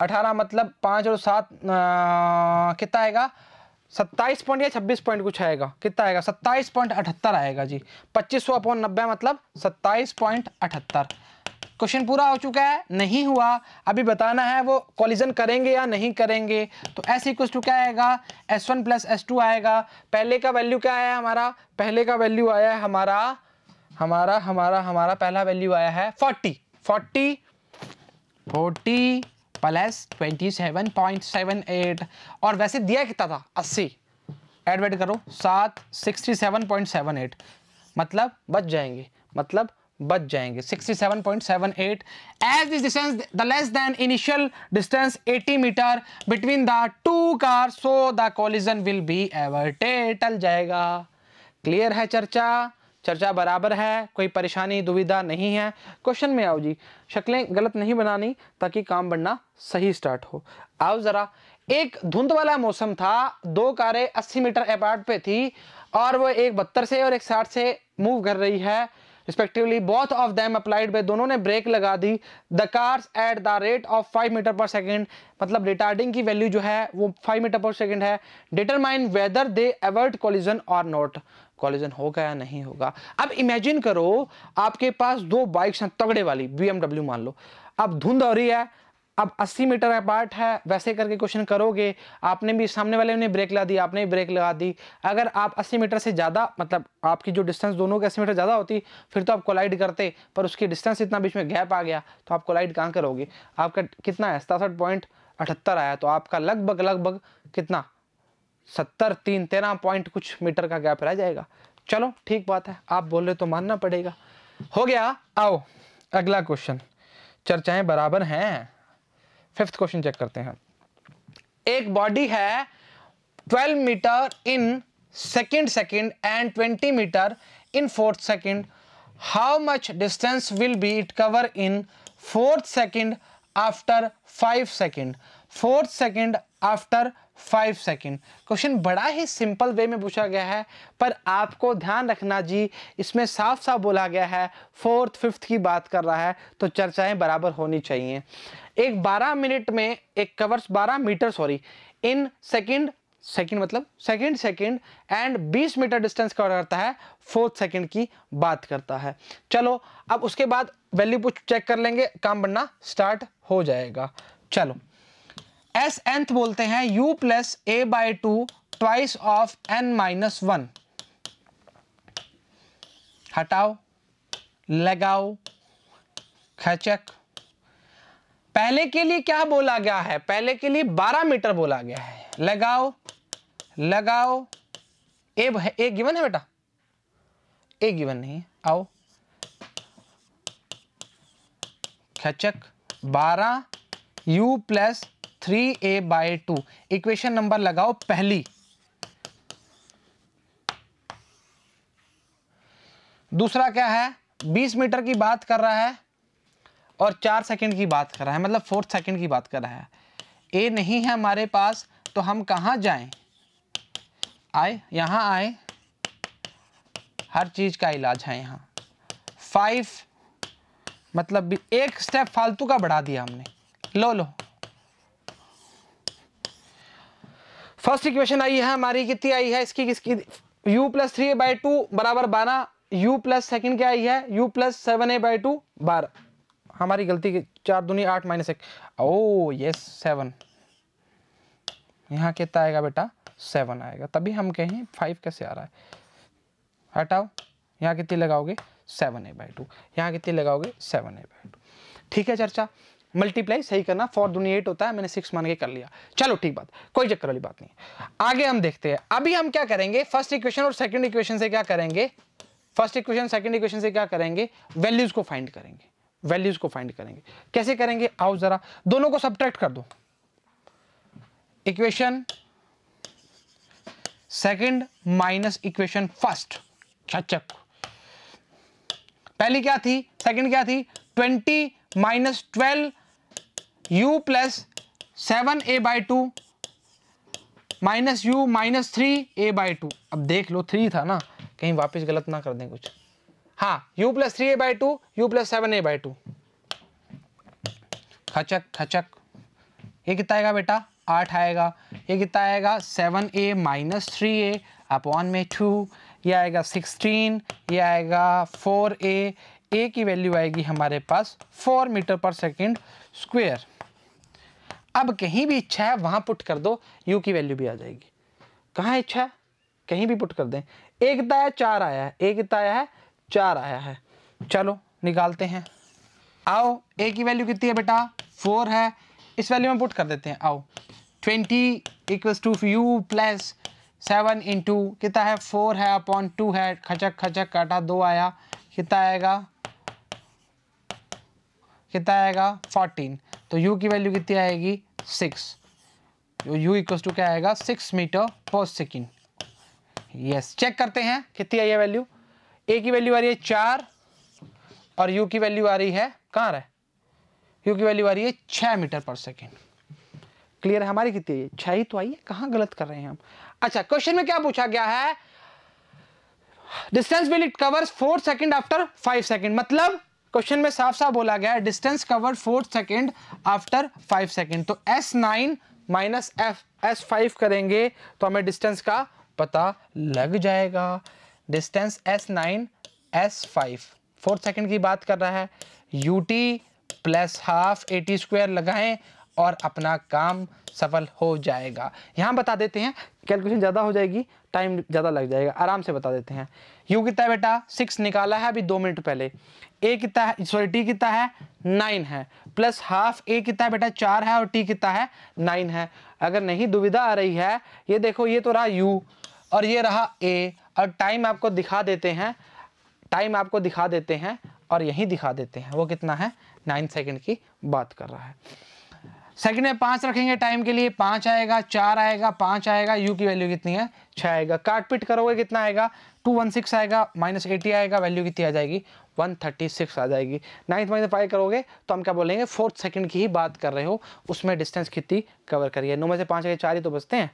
अठारह मतलब पाँच और सात कितना आएगा सत्ताईस पॉइंट या छब्बीस पॉइंट कुछ आएगा कितना आएगा सत्ताईस पॉइंट अठहत्तर आएगा जी पच्चीस सौ अपॉन नब्बे मतलब सत्ताईस पॉइंट अठहत्तर क्वेश्चन पूरा हो चुका है नहीं हुआ अभी बताना है वो कॉलिजन करेंगे या नहीं करेंगे तो एस इक्व टू क्या आएगा s one plus s two आएगा पहले का वैल्यू क्या आया हमारा पहले का वैल्यू आया हमारा हमारा हमारा हमारा पहला वैल्यू आया है forty forty forty plus twenty seven point seven eight और वैसे दिया कितना था अस्सी एडवेड करो सात sixty seven point seven eight मतलब बच जाएंगे मतलब बच जाएंगे 67.78 as this distance the less than initial distance 80 meter between the two cars so the collision will be averted टल जाएगा क्लियर है चर्चा चर्चा बराबर है कोई परेशानी दुविधा नहीं है क्वेश्चन में आओ जी शक्लें गलत नहीं बनानी ताकि काम बनना सही स्टार्ट हो आओ ज़रा एक धुंध वाला मौसम था दो कारें 80 मीटर अपार्ट पे थी और वो एक बहत्तर से और एक साठ से मूव कर रही है respectively both of them applied by दोनों ने ब्रेक लगा दी the cars at the rate of five metre per second मतलब रिटार्डिंग की वैल्यू जो है वो फाइव मीटर पर सेकेंड है determine whether they avert collision or not collision होगा या नहीं होगा अब इमेजिन करो आपके पास दो बाइक्स हैं तगड़े वाली बी मान लो अब धुंध हो रही है अब 80 मीटर अपार्ट है वैसे करके क्वेश्चन करोगे आपने भी सामने वाले ने ब्रेक लगा दी आपने भी ब्रेक लगा दी अगर आप 80 मीटर से ज़्यादा मतलब आपकी जो डिस्टेंस दोनों की 80 मीटर ज़्यादा होती फिर तो आप कोलाइड करते पर उसकी डिस्टेंस इतना बीच में गैप आ गया तो आप कोलाइड कहाँ करोगे आपका कितना है सतासठ पॉइंट अठहत्तर आया तो आपका लगभग लगभग कितना सत्तर तीन तेरह पॉइंट कुछ मीटर का गैप रह जाएगा चलो ठीक बात है आप बोल रहे तो मानना पड़ेगा हो गया आओ अगला क्वेश्चन चर्चाएं बराबर हैं फिफ्थ क्वेश्चन चेक करते हैं एक बॉडी है 12 metre in second second and 20 metre in fourth second how much distance will be it cover in fourth second after five second fourth second after five second question बड़ा ही simple way में पूछा गया है पर आपको ध्यान रखना जी इसमें साफ साफ बोला गया है फोर्थ फिफ्थ की बात कर रहा है तो चर्चाएं बराबर होनी चाहिए एक 12 मिनट में एक covers 12 metre sorry in second second मतलब second second and 20 metre distance cover करता है फोर्थ सेकेंड की बात करता है चलो अब उसके बाद वैल्यू पूछ चेक कर लेंगे काम बनना स्टार्ट हो जाएगा चलो एस एंथ बोलते हैं u plus A by two twice of n minus one हटाओ लगाओ खचक पहले के लिए क्या बोला गया है पहले के लिए 12 मीटर बोला गया है लगाओ लगाओ ए ए गिवन है बेटा ए गिवन नहीं आओ खचक 12 u plus three a by two equation number लगाओ पहली दूसरा क्या है 20 मीटर की बात कर रहा है और चार सेकंड की बात कर रहा है मतलब फोर्थ सेकंड की बात कर रहा है ए नहीं है हमारे पास तो हम कहाँ जाएं आए यहाँ आए हर चीज़ का इलाज है यहाँ फाइव मतलब एक स्टेप फालतू का बढ़ा दिया हमने लो लो फर्स्ट इक्वेशन आई है हमारी कितनी आई है इसकी किसकी u plus three a by two बराबर बारह यू प्लस सेकेंड क्या आई है u plus seven A by two बारह हमारी गलती की चार दुनिया आठ माइनस एक ओ यस सेवन यहाँ कितना आएगा बेटा सेवन आएगा तभी हम कहें फाइव कैसे आ रहा है हटाओ यहाँ कितनी लगाओगे सेवन ए बाई टू यहाँ कितनी लगाओगे सेवन ए बाई टू ठीक है चर्चा मल्टीप्लाई सही करना फोर दुनिया एट होता है मैंने सिक्स मान के कर लिया चलो ठीक बात कोई चक्कर वाली बात नहीं आगे हम देखते हैं अभी हम क्या करेंगे फर्स्ट इक्वेशन और सेकेंड इक्वेशन से क्या करेंगे फर्स्ट इक्वेशन सेकेंड इक्वेशन से क्या करेंगे वैल्यूज को फाइंड करेंगे वैल्यूज को फाइंड करेंगे कैसे करेंगे आओ जरा दोनों को सब्ट्रैक्ट कर दो equation second minus equation first छचक पहली क्या थी सेकेंड क्या थी twenty minus twelve u plus seven A by two minus u minus three a by two अब देख लो थ्री था ना कहीं वापस गलत ना कर दें कुछ हाँ u plus three a by two you plus seven A by two खचक खचक ये कितना आएगा बेटा आठ आएगा ये कितना आएगा seven a minus three a upon में टू ये आएगा सिक्सटीन ये आएगा फोर ए ए की वैल्यू आएगी हमारे पास four metre per second square अब कहीं भी इच्छा है वहां पुट कर दो यू की वैल्यू भी आ जाएगी कहाँ इच्छा है कहीं भी पुट कर दें एक ताया चार आया है एक ताया आया है चार आया है चलो निकालते हैं आओ ए की वैल्यू कितनी है बेटा फोर है इस वैल्यू में पुट कर देते हैं आओ twenty equals to you plus seven into कितना है फोर है अपॉन टू है खचक खचक काटा दो आया कितना आएगा कितना आएगा फोर्टीन तो यू की वैल्यू कितनी आएगी सिक्स यू इक्व टू क्या आएगा six metre per second yes check करते हैं कितनी आई है वैल्यू ए की वैल्यू आ रही है चार और यू की वैल्यू आ रही है कहाँ रहा है यू की वैल्यू आ रही है छः मीटर पर सेकेंड क्लियर हमारी कितनी है छः ही तो आई है कहाँ गलत कर रहे हैं हम अच्छा क्वेश्चन में क्या पूछा गया है distance will it covers four second after five second मतलब क्वेश्चन में साफ साफ बोला गया है distance covered four second after five second तो S nine minus F S five करेंगे तो हमें डिस्टेंस का पता लग जाएगा distance S nine S five four second की बात कर रहा है U T plus half A T square लगाएं और अपना काम सफल हो जाएगा यहां बता देते हैं कैलकुलेशन ज़्यादा हो जाएगी टाइम ज़्यादा लग जाएगा आराम से बता देते हैं यू कितना है बेटा सिक्स निकाला है अभी दो मिनट पहले ए कितना है सॉरी टी कितना है नाइन है प्लस हाफ ए कितना है बेटा चार है और टी कितना है नाइन है अगर नहीं दुविधा आ रही है ये देखो ये तो रहा यू और ये रहा ए और टाइम आपको दिखा देते हैं टाइम आपको दिखा देते हैं और यही दिखा देते हैं वो कितना है नाइन सेकेंड की बात कर रहा है सेकंड में पांच रखेंगे टाइम के लिए पांच आएगा चार आएगा पांच आएगा यू की वैल्यू कितनी है छह आएगा काट पिट करोगे कितना आएगा टू वन सिक्स आएगा माइनस एटी आएगा वैल्यू कितनी आ जाएगी वन थर्टी सिक्स आ जाएगी नाइन्थ माइनस फाइव करोगे तो हम क्या बोलेंगे फोर्थ सेकंड की ही बात कर रहे हो उसमें डिस्टेंस कितनी कवर करिए नौ में से पाँच आगे चार ही तो बचते हैं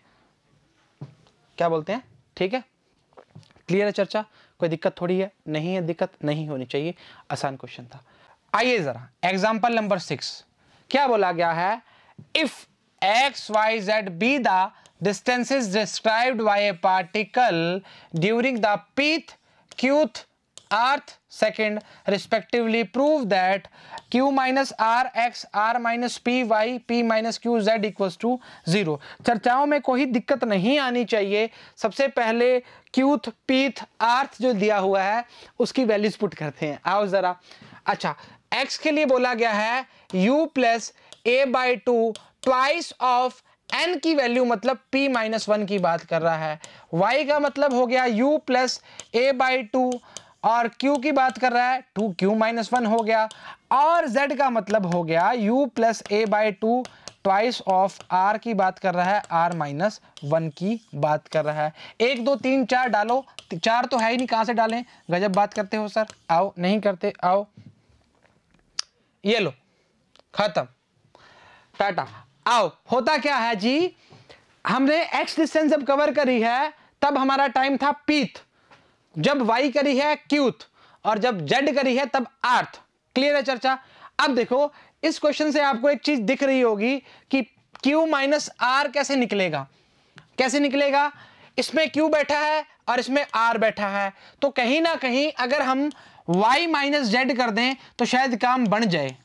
क्या बोलते हैं ठीक है क्लियर है चर्चा कोई दिक्कत थोड़ी है नहीं है दिक्कत नहीं होनी चाहिए आसान क्वेश्चन था आइए ज़रा एग्जाम्पल नंबर सिक्स क्या बोला गया है if x, y, z be the distances described by a particle during the pth, qth, rth second respectively prove that q minus r x r minus p y p minus q z equals to zero चर्चाओं में कोई दिक्कत नहीं आनी चाहिए सबसे पहले क्यूथ pith आर्थ जो दिया हुआ है उसकी वैल्यूज पुट करते हैं आओ ज़रा अच्छा x के लिए बोला गया है u plus a by two twice of N की वैल्यू मतलब p माइनस वन की बात कर रहा है y का मतलब हो गया u plus A by two और q की बात कर रहा है टू क्यू माइनस वन हो गया और z का मतलब हो गया u plus A by two twice of r की बात कर रहा है r माइनस वन की बात कर रहा है एक दो तीन चार डालो चार तो है ही नहीं कहां से डालें गजब बात करते हो सर आओ नहीं करते आओ ये लो खत्म टाटा आओ होता क्या है जी हमने एक्स डिस्टेंस जब कवर करी है तब हमारा टाइम था पीथ जब वाई करी है क्यूथ और जब जेड करी है तब आर्थ क्लियर है चर्चा अब देखो इस क्वेश्चन से आपको एक चीज दिख रही होगी कि क्यू माइनस आर कैसे निकलेगा कैसे निकलेगा इसमें क्यू बैठा है और इसमें आर बैठा है तो कहीं ना कहीं अगर हम वाई माइनस जेड कर दें तो शायद काम बन जाए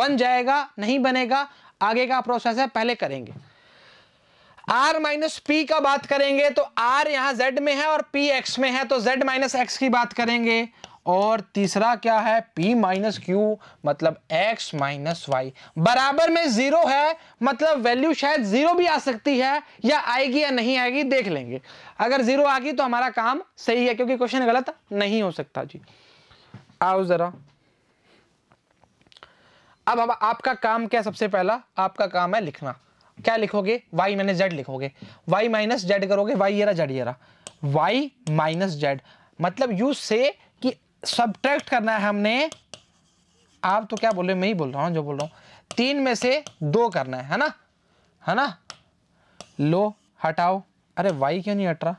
बन जाएगा नहीं बनेगा आगे का प्रोसेस है पहले करेंगे आर माइनस पी का बात करेंगे तो आर यहां जेड में है और पी एक्स में है तो जेड माइनस एक्स की बात करेंगे और तीसरा क्या है p माइनस क्यू मतलब x माइनस वाई बराबर में जीरो है मतलब वैल्यू शायद जीरो भी आ सकती है या आएगी या नहीं आएगी देख लेंगे अगर जीरो आ गई तो हमारा काम सही है क्योंकि क्वेश्चन गलत नहीं हो सकता जी आओ जरा अब अब आपका काम क्या सबसे पहला आपका काम है लिखना क्या लिखोगे y माइनस जेड लिखोगे y माइनस जेड करोगे वाई ये जेड ये वाई माइनस जेड मतलब यू से कि सब्ट्रैक्ट करना है हमने आप तो क्या बोल रहे मैं ही बोल रहा हूँ जो बोल रहा हूँ तीन में से दो करना है है ना है ना लो हटाओ अरे y क्यों नहीं हट रहा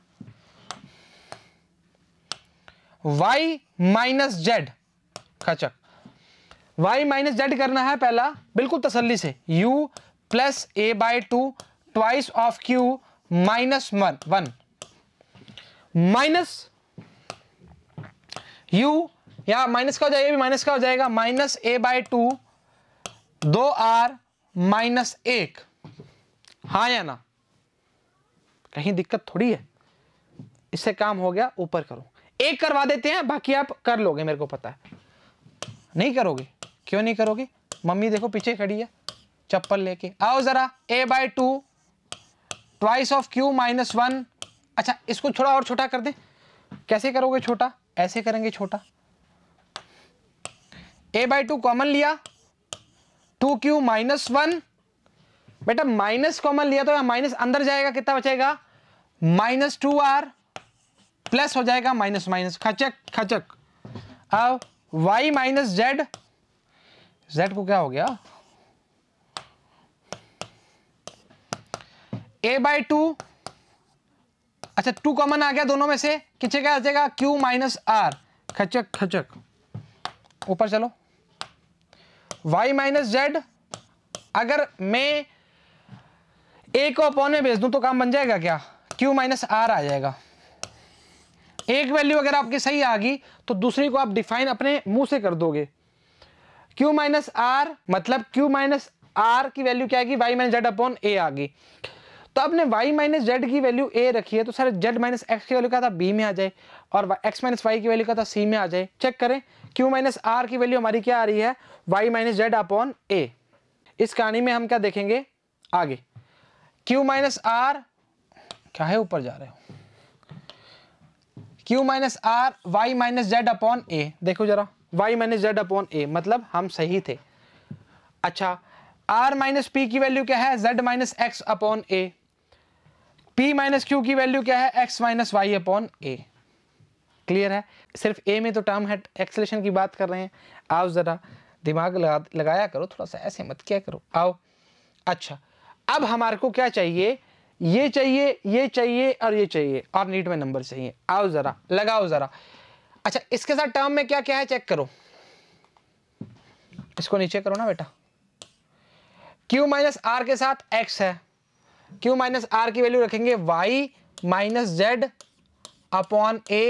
y माइनस जेड खचक वाई माइनस जेड करना है पहला बिल्कुल तसल्ली से U plus A by two twice of Q minus one one minus U या माइनस का हो जाएगा माइनस का हो जाएगा माइनस ए बाय टू दो आर माइनस एक हाँ या ना कहीं दिक्कत थोड़ी है इससे काम हो गया ऊपर करो एक करवा देते हैं बाकी आप कर लोगे मेरे को पता है नहीं करोगे क्यों नहीं करोगे मम्मी देखो पीछे खड़ी है चप्पल लेके आओ ज़रा A by two twice of Q minus one अच्छा इसको थोड़ा और छोटा कर दे कैसे करोगे छोटा ऐसे करेंगे छोटा ए बाई टू कॉमन लिया टू क्यू माइनस वन बेटा माइनस कॉमन लिया तो माइनस अंदर जाएगा कितना बचेगा माइनस टू आर प्लस हो जाएगा माइनस माइनस खचक खचक अब वाई माइनस जेड z को क्या हो गया a बाई टू अच्छा टू कॉमन आ गया दोनों में से किचे क्या आ जाएगा q माइनस आर खचक खचक ऊपर चलो y माइनस जेड अगर मैं a को अपॉन में भेज दूं तो काम बन जाएगा क्या q माइनस आर आ जाएगा एक वैल्यू अगर आपकी सही आ गई तो दूसरी को आप डिफाइन अपने मुंह से कर दोगे क्यू माइनस आर मतलब क्यू माइनस आर की वैल्यू क्या आएगी Y minus Z upon A आ गई तो आपने y माइनस जेड की वैल्यू a रखी है तो सर z माइनस एक्स की वैल्यू क्या था b में आ जाए और x माइनस वाई की वैल्यू क्या था c में आ जाए चेक करें q माइनस आर की वैल्यू हमारी क्या आ रही है y minus Z upon A इस कहानी में हम क्या देखेंगे आगे q माइनस आर क्या है ऊपर जा रहे हो q minus R Y minus Z upon A देखो जरा Y minus Z upon A मतलब हम सही थे अच्छा आर माइनस पी की वैल्यू क्या है Z minus X upon A P minus Q की वैल्यू क्या है X minus Y upon A clear है सिर्फ ए में तो टर्म है एक्सलेशन की बात कर रहे हैं आओ ज़रा दिमाग लगा लगाया करो थोड़ा सा ऐसे मत क्या करो आओ अच्छा अब हमारे को क्या चाहिए ये चाहिए ये चाहिए और ये चाहिए और नीट में नंबर चाहिए आओ ज़रा लगाओ ज़रा अच्छा इसके साथ टर्म में क्या क्या है चेक करो इसको नीचे करो ना बेटा क्यू माइनस आर के साथ एक्स है क्यू माइनस आर की वैल्यू रखेंगे y minus Z upon A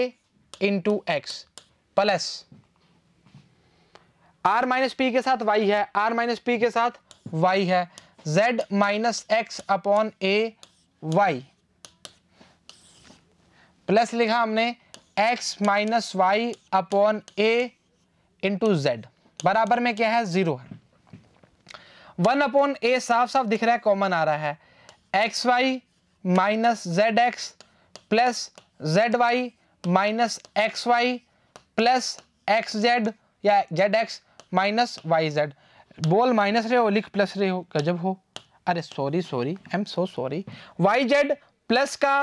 into X plus R minus P के साथ वाई है आर माइनस पी के साथ वाई है Z minus X upon A Y plus लिखा हमने X minus Y upon A into Z बराबर में क्या है जीरो है वन अपॉन ए साफ साफ दिख रहा है कॉमन आ रहा है X Y minus Z X plus Z Y minus X Y plus X Z या Z X minus Y Z बोल माइनस रहे हो लिख प्लस रहे हो गजब हो अरे sorry sorry I am so sorry Y Z plus का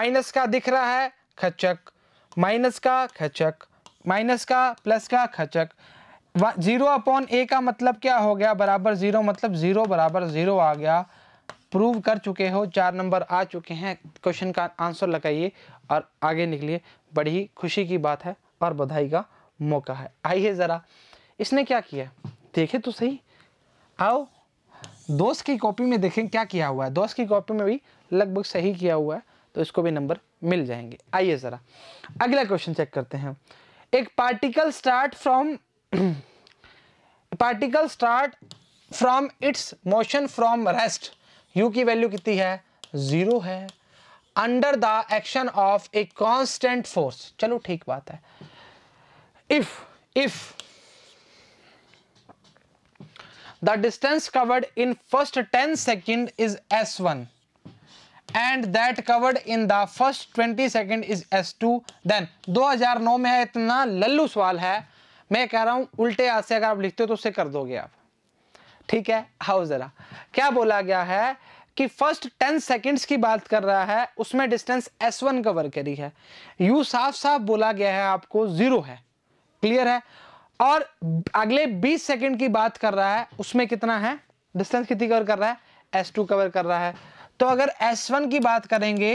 माइनस का दिख रहा है खचक माइनस का खचक माइनस का प्लस का खचक जीरो अपॉन ए का मतलब क्या हो गया बराबर ज़ीरो मतलब ज़ीरो बराबर ज़ीरो आ गया प्रूव कर चुके हो चार नंबर आ चुके हैं क्वेश्चन का आंसर लगाइए और आगे निकलिए बड़ी खुशी की बात है और बधाई का मौका है आइए ज़रा इसने क्या किया देखे तो सही आओ दोस्त की कॉपी में देखें क्या किया हुआ है दोस्त की कॉपी में भी लगभग सही किया हुआ है तो इसको भी नंबर मिल जाएंगे आइए ज़रा अगला क्वेश्चन चेक करते हैं एक particle start from particle start from its motion from rest U की वैल्यू कितनी है ज़ीरो है under the action of a constant force चलो ठीक बात है if if the distance covered in first ten second is S one and that covered in the first twenty second is S two then 2009 में है इतना लल्लू सवाल है मैं कह रहा हूं उल्टे हाथ से अगर आप लिखते हो तो उसे कर दोगे आप ठीक है हाउ ज़रा क्या बोला गया है कि फर्स्ट टेन सेकेंड्स की बात कर रहा है उसमें डिस्टेंस एस वन कवर करी है यू साफ साफ बोला गया है आपको ज़ीरो है क्लियर है और अगले बीस सेकेंड की बात कर रहा है उसमें कितना है डिस्टेंस कितनी कवर कर रहा है एस टू कवर कर रहा है तो अगर एस वन की बात करेंगे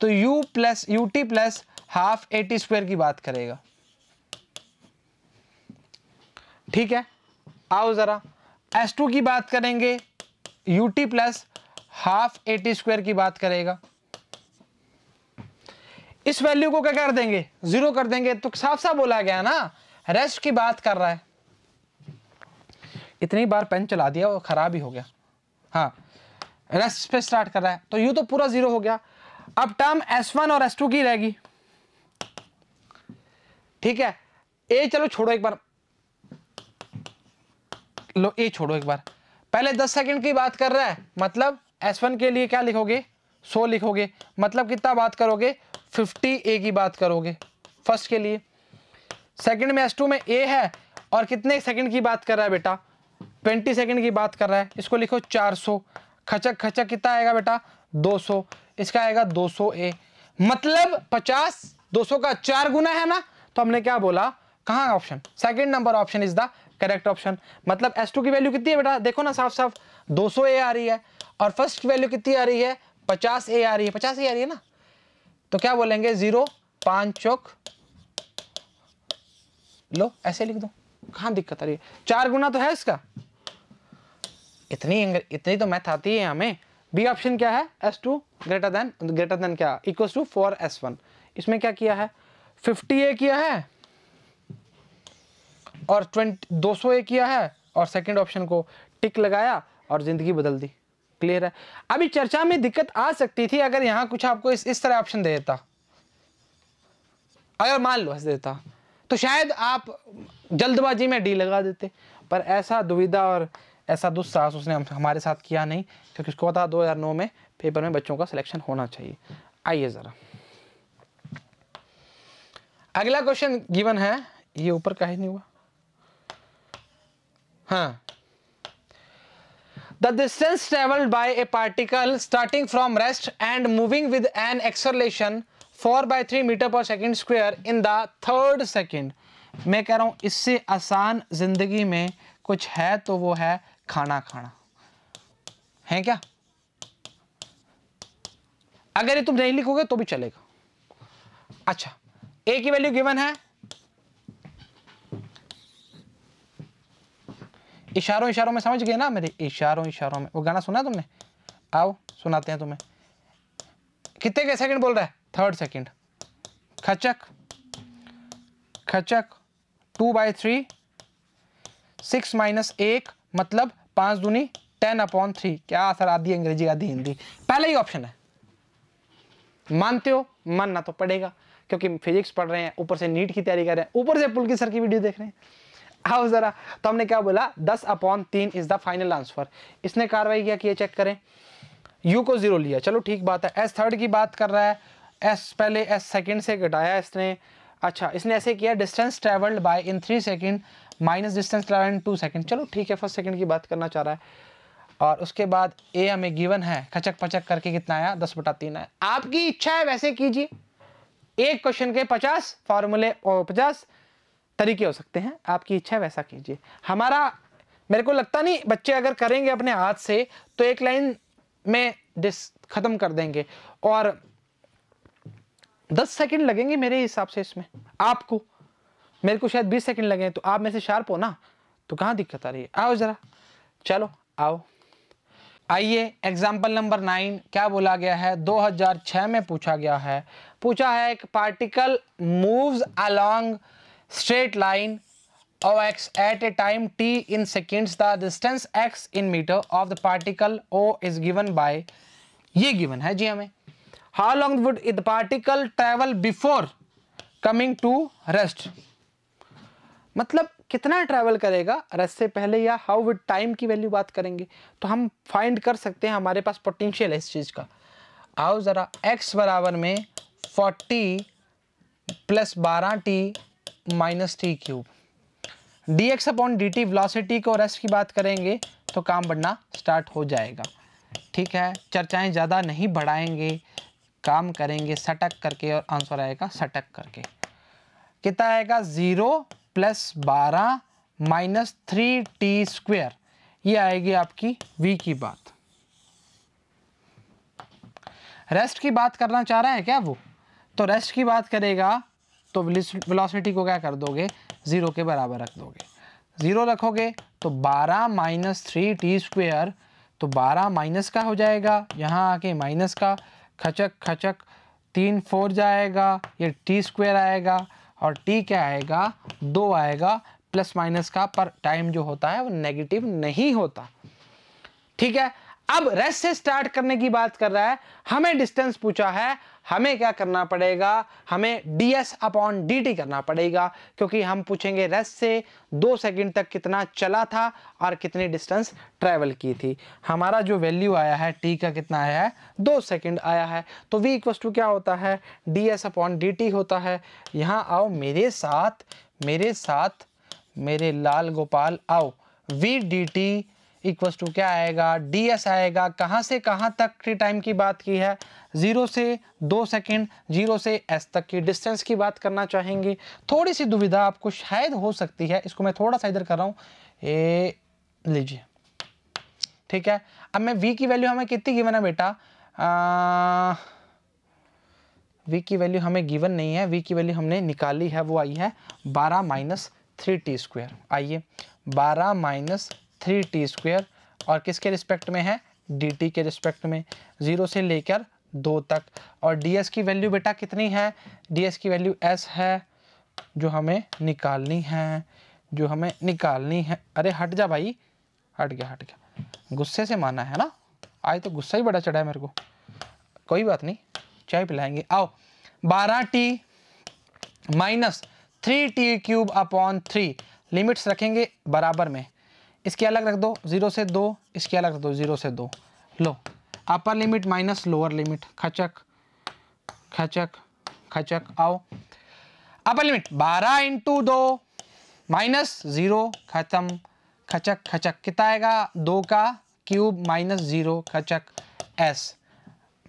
तो U plus U T plus half A T square की बात करेगा ठीक है आओ ज़रा एस टू की बात करेंगे U T plus half A T square की बात करेगा इस वैल्यू को क्या कर देंगे जीरो कर देंगे तो साफ साफ बोला गया ना रेस्ट की बात कर रहा है इतनी बार पेन चला दिया और ख़राब ही हो गया हाँ रेस्ट पे स्टार्ट कर रहा है तो यू तो पूरा जीरो हो गया अब टर्म वन और टू की रहेगी ठीक है ए चलो छोड़ो एक बार लो ए छोड़ो एक बार पहले दस सेकंड की बात कर रहा है मतलब वन के लिए क्या लिखोगे सो लिखोगे मतलब कितना बात करोगे फिफ्टी ए की बात करोगे फर्स्ट के लिए सेकंड में एस टू में ए है और कितने सेकंड की बात कर रहा है बेटा ट्वेंटी सेकंड की बात कर रहा है इसको लिखो सौ खचक खचक कितना आएगा बेटा 200 इसका आएगा 200 ए मतलब 50 200 का चार गुना है ना तो हमने क्या बोला कहाँ option second number option is the correct option मतलब एस टू की वैल्यू कितनी है बेटा देखो ना साफ साफ 200 ए आ रही है और फर्स्ट वैल्यू कितनी आ रही है 50 ए आ रही है 50 ए आ रही है ना तो क्या बोलेंगे जीरो पाँच चौक लो ऐसे लिख दो कहाँ दिक्कत आ रही है चार गुना तो है इसका इतनी इतनी तो मैथ आती है हमें बी ऑप्शन क्या है S two greater than greater than क्या equal to four S one इसमें क्या किया है फिफ्टी ए किया है और ट्वेंटी दो सौ ए किया है और सेकंड ऑप्शन को टिक लगाया और ज़िंदगी बदल दी क्लियर है अभी चर्चा में दिक्कत आ सकती थी अगर यहां कुछ आपको इस इस तरह ऑप्शन दे देता अगर मान लो हंस देता तो शायद आप जल्दबाजी में डी लगा देते पर ऐसा दुविधा और ऐसा दुस्साहस उसने हमारे साथ किया नहीं क्योंकि उसको पता दो हज़ार नौ में पेपर में बच्चों का सिलेक्शन होना चाहिए आइए ज़रा अगला क्वेश्चन गिवन है ये ऊपर का ही नहीं हुआ हाँ the distance travelled by a particle starting from rest and moving with an acceleration four by three metre per second square in the third second मैं कह रहा हूँ इससे आसान जिंदगी में कुछ है तो वो है खाना खाना है क्या अगर ये तुम नहीं लिखोगे तो भी चलेगा अच्छा ए की वैल्यू गिवन है इशारों इशारों में समझ गए ना मेरे इशारों इशारों में वो गाना सुना तुमने आओ सुनाते हैं तुम्हें कितने के सेकंड बोल रहा है थर्ड सेकंड खचक खचक two by three six minus एक मतलब पांच दूनी टेन अपॉन थ्री क्या आसर आधी अंग्रेजी आधी हिंदी पहला ही ऑप्शन है मानते हो मानना तो पड़ेगा क्योंकि फिजिक्स पढ़ रहे हैं ऊपर से नीट की तैयारी कर रहे हैं ऊपर से की सर की वीडियो देख रहे हैं आओ ज़रा तो हमने क्या बोला दस अपॉन तीन इज़ द फाइनल आंसर इसने कार्रवाई किया कि ये चेक करें यू को ज़ीरो लिया चलो ठीक बात है एस थर्ड की बात कर रहा है एस पहले एस सेकेंड से घटाया इसने अच्छा इसने ऐसे किया distance travelled by in three second minus distance in two second चलो ठीक है फर्स्ट सेकेंड की बात करना चाह रहा है और उसके बाद ए हमें गिवन है खचक पचक करके कितना आया दस बटा तीन आया आपकी इच्छा है वैसे कीजिए एक क्वेश्चन के पचास फार्मूले पचास तरीके हो सकते हैं आपकी इच्छा है वैसा कीजिए हमारा मेरे को लगता नहीं बच्चे अगर करेंगे अपने हाथ से तो एक लाइन में डिस खत्म कर देंगे और दस सेकंड लगेंगे मेरे हिसाब से इसमें आपको मेरे को शायद 20 सेकंड लगे तो आप में से शार्प हो ना तो कहाँ दिक्कत आ रही है आओ जरा चलो आओ आइए एग्जाम्पल नंबर नाइन क्या बोला गया है दो हजार 2006 में पूछा गया है पूछा है एक particle moves along straight line O X at a time T in seconds the distance X in metre of the particle O is given by ये गिवन है जी हमें how long would the particle travel before coming to rest मतलब कितना travel करेगा rest से पहले या हाउ विद टाइम की वैल्यू बात करेंगे तो हम फाइंड कर सकते हैं हमारे पास पोटेंशियल है इस चीज़ का आओ ज़रा x बराबर में 40 प्लस बारह T minus T cube D X upon D T velocity को रेस्ट की बात करेंगे तो काम बढ़ना स्टार्ट हो जाएगा ठीक है चर्चाएं ज़्यादा नहीं बढ़ाएंगे काम करेंगे सटक करके और आंसर आएगा सटक करके कितना आएगा ज़ीरो प्लस बारह माइनस थ्री टी स्क्वेयर ये आएगी आपकी वी की बात रेस्ट की बात करना चाह रहा है क्या वो तो रेस्ट की बात करेगा तो वेलोसिटी को क्या कर दोगे ज़ीरो के बराबर रख दोगे ज़ीरो रखोगे तो बारह माइनस थ्री टी स्क्वेयर तो बारह माइनस का हो जाएगा यहाँ आके माइनस का खचक खचक तीन फोर जाएगा ये टी स्क्वेयर आएगा और टी क्या आएगा दो आएगा प्लस माइनस का पर टाइम जो होता है वो नेगेटिव नहीं होता ठीक है अब रेस्ट से स्टार्ट करने की बात कर रहा है हमें डिस्टेंस पूछा है हमें क्या करना पड़ेगा हमें D S upon D T करना पड़ेगा क्योंकि हम पूछेंगे रेस्ट से दो सेकंड तक कितना चला था और कितनी डिस्टेंस ट्रेवल की थी हमारा जो वैल्यू आया है टी का कितना आया है दो सेकंड आया है तो वी इक्वस टू क्या होता है D S upon D T होता है यहाँ आओ मेरे साथ मेरे साथ मेरे लाल गोपाल आओ V D T equals to क्या आएगा डी एस आएगा कहाँ से कहाँ तक की टाइम की बात की है ज़ीरो से दो सेकेंड जीरो से एस तक की डिस्टेंस की बात करना चाहेंगे थोड़ी सी दुविधा आपको शायद हो सकती है इसको मैं थोड़ा सा इधर कर रहा हूँ ए लीजिए ठीक है अब मैं वी की वैल्यू हमें कितनी गिवन है बेटा वी की वैल्यू हमें गिवन नहीं है वी की वैल्यू हमने निकाली है वो आई है बारह माइनस थ्री टी स्क्वेयर आइए बारह माइनस थ्री टी स्क्वेयर और किसके रिस्पेक्ट में है डी टी के रिस्पेक्ट में ज़ीरो से लेकर दो तक और डी एस की वैल्यू बेटा कितनी है डी एस की वैल्यू एस है जो हमें निकालनी है जो हमें निकालनी है अरे हट जा भाई हट गया हट गया गुस्से से माना है ना आज तो गुस्सा ही बड़ा चढ़ा है मेरे को कोई बात नहीं चाय पिलाएंगे आओ बारह T minus three T cube upon three limits रखेंगे बराबर में इसके अलग रख दो ज़ीरो से दो इसके अलग रख दो ज़ीरो से दो लो upper limit minus lower limit खचक खचक खचक आओ अपर लिमिट बारह इंटू दो माइनस ज़ीरो खत्म खचक खचक कितना आएगा दो का क्यूब माइनस ज़ीरो खचक एस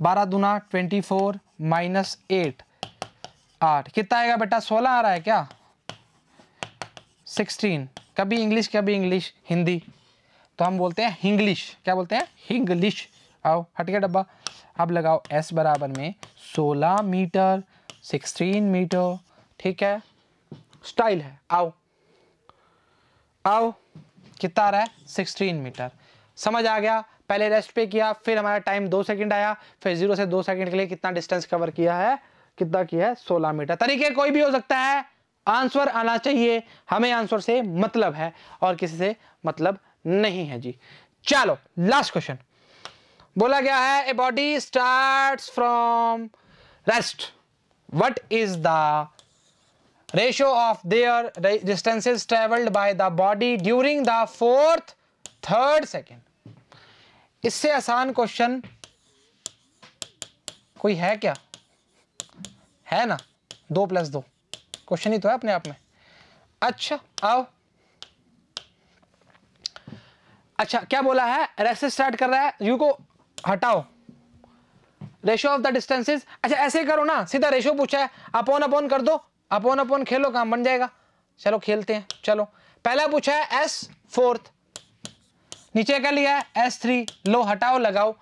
बारह दुना ट्वेंटी फोर माइनस एट आठ कितना आएगा बेटा सोलह आ रहा है क्या सिक्सटीन कभी इंग्लिश कभी इंग्लिश हिंदी तो हम बोलते हैं हिंग्लिश क्या बोलते हैं हिंग्लिश आओ हट गया डब्बा अब लगाओ एस बराबर में सोलह मीटर सिक्सटीन मीटर ठीक है स्टाइल है आओ आओ कितना आ रहा है सिक्सटीन मीटर समझ आ गया पहले रेस्ट पे किया फिर हमारा टाइम दो सेकंड आया फिर जीरो से दो सेकंड के लिए कितना डिस्टेंस कवर किया है कितना किया है सोलह मीटर तरीके कोई भी हो सकता है आंसर आना चाहिए हमें आंसर से मतलब है और किसी से मतलब नहीं है जी चलो लास्ट क्वेश्चन बोला गया है a body start from rest what is the ratio of their distances travelled by the body during the fourth third second इससे आसान क्वेश्चन कोई है क्या है ना दो प्लस दो क्वेश्चन ही तो है अपने आप में अच्छा आओ अच्छा क्या बोला है रेसिस स्टार्ट कर रहा है यू को हटाओ रेशो ऑफ द डिस्टेंसेस अच्छा ऐसे करो ना सीधा रेशो पूछा है अपोन अपोन कर दो अपोन अपोन खेलो काम बन जाएगा चलो खेलते हैं चलो पहला पूछा है एस फोर्थ नीचे का लिया है एस थ्री लो हटाओ लगाओ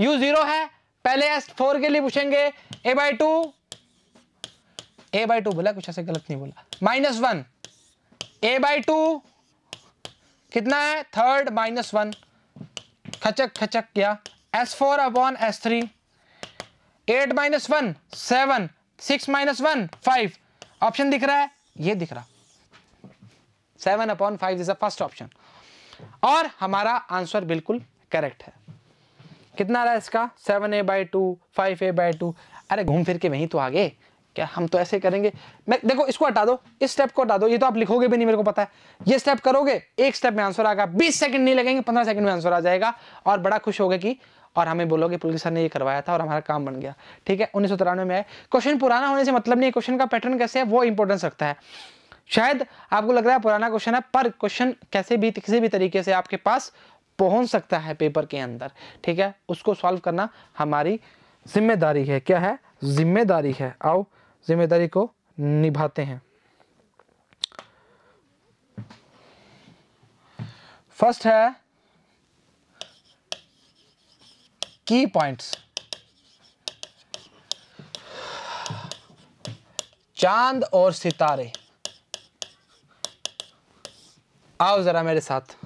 यू जीरो है पहले एस फोर के लिए पूछेंगे A by two A by two बोला कुछ ऐसे गलत नहीं बोला minus one A by two कितना है थर्ड माइनस वन खचक खचक क्या S four upon S three eight minus one seven six minus one five option दिख रहा है ये दिख रहा seven upon five is the first option और हमारा आंसर बिल्कुल करेक्ट है कितना रहा इसका seven A by two five A by two अरे घूम फिर के वहीं तो आगे क्या हम तो ऐसे करेंगे मैं देखो इसको हटा दो इस स्टेप को हटा दो ये तो आप लिखोगे भी नहीं मेरे को पता है ये स्टेप करोगे एक स्टेप में आंसर आएगा बीस सेकंड नहीं लगेंगे पंद्रह सेकंड में आंसर आ जाएगा और बड़ा खुश होगा कि और हमें बोलोगे पुलिस सर ने ये करवाया था और हमारा काम बन गया ठीक है उन्नीस में आए क्वेश्चन पुराना होने से मतलब नहीं क्वेश्चन का पैटर्न कैसे है वो इंपॉर्टेंस रखता है शायद आपको लग रहा है पुराना क्वेश्चन है पर क्वेश्चन कैसे भी किसी भी तरीके से आपके पास पहुंच सकता है पेपर के अंदर ठीक है उसको सॉल्व करना हमारी जिम्मेदारी है क्या है जिम्मेदारी है आओ जिम्मेदारी को निभाते हैं फर्स्ट है की पॉइंट्स चांद और सितारे आओ ज़रा मेरे साथ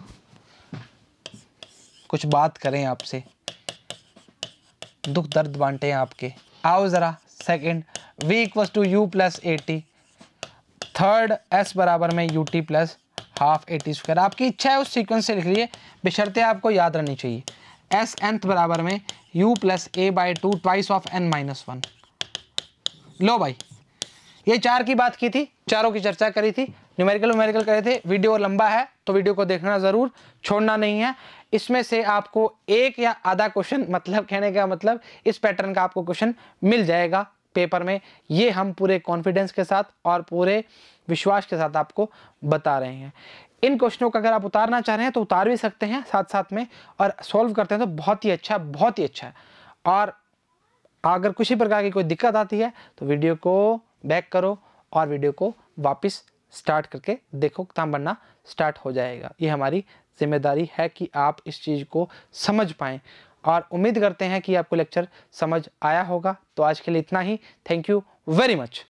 कुछ बात करें आपसे दुख दर्द हैं आपके आओ ज़रा second v equals to you plus A T third s बराबर में U T plus half A T square आपकी इच्छा है उस सीक्वेंस से लिख लीजिए बेशर्ते आपको याद रहनी चाहिए एस एंथ बराबर में u plus A by two twice of n minus one लो भाई ये चार की बात की थी चारों की चर्चा करी थी न्यूमेरिकल न्यूमेरिकल करे थे वीडियो लंबा है तो वीडियो को देखना ज़रूर छोड़ना नहीं है इसमें से आपको एक या आधा क्वेश्चन मतलब कहने का मतलब इस पैटर्न का आपको क्वेश्चन मिल जाएगा पेपर में ये हम पूरे कॉन्फिडेंस के साथ और पूरे विश्वास के साथ आपको बता रहे हैं इन क्वेश्चनों को अगर आप उतारना चाह रहे हैं तो उतार भी सकते हैं साथ साथ में और सॉल्व करते हैं तो बहुत ही अच्छा बहुत ही अच्छा है और अगर किसी प्रकार की कोई दिक्कत आती है तो वीडियो को बैक करो और वीडियो को वापस स्टार्ट करके देखो काम बनना स्टार्ट हो जाएगा ये हमारी जिम्मेदारी है कि आप इस चीज़ को समझ पाएँ और उम्मीद करते हैं कि आपको लेक्चर समझ आया होगा तो आज के लिए इतना ही थैंक यू वेरी मच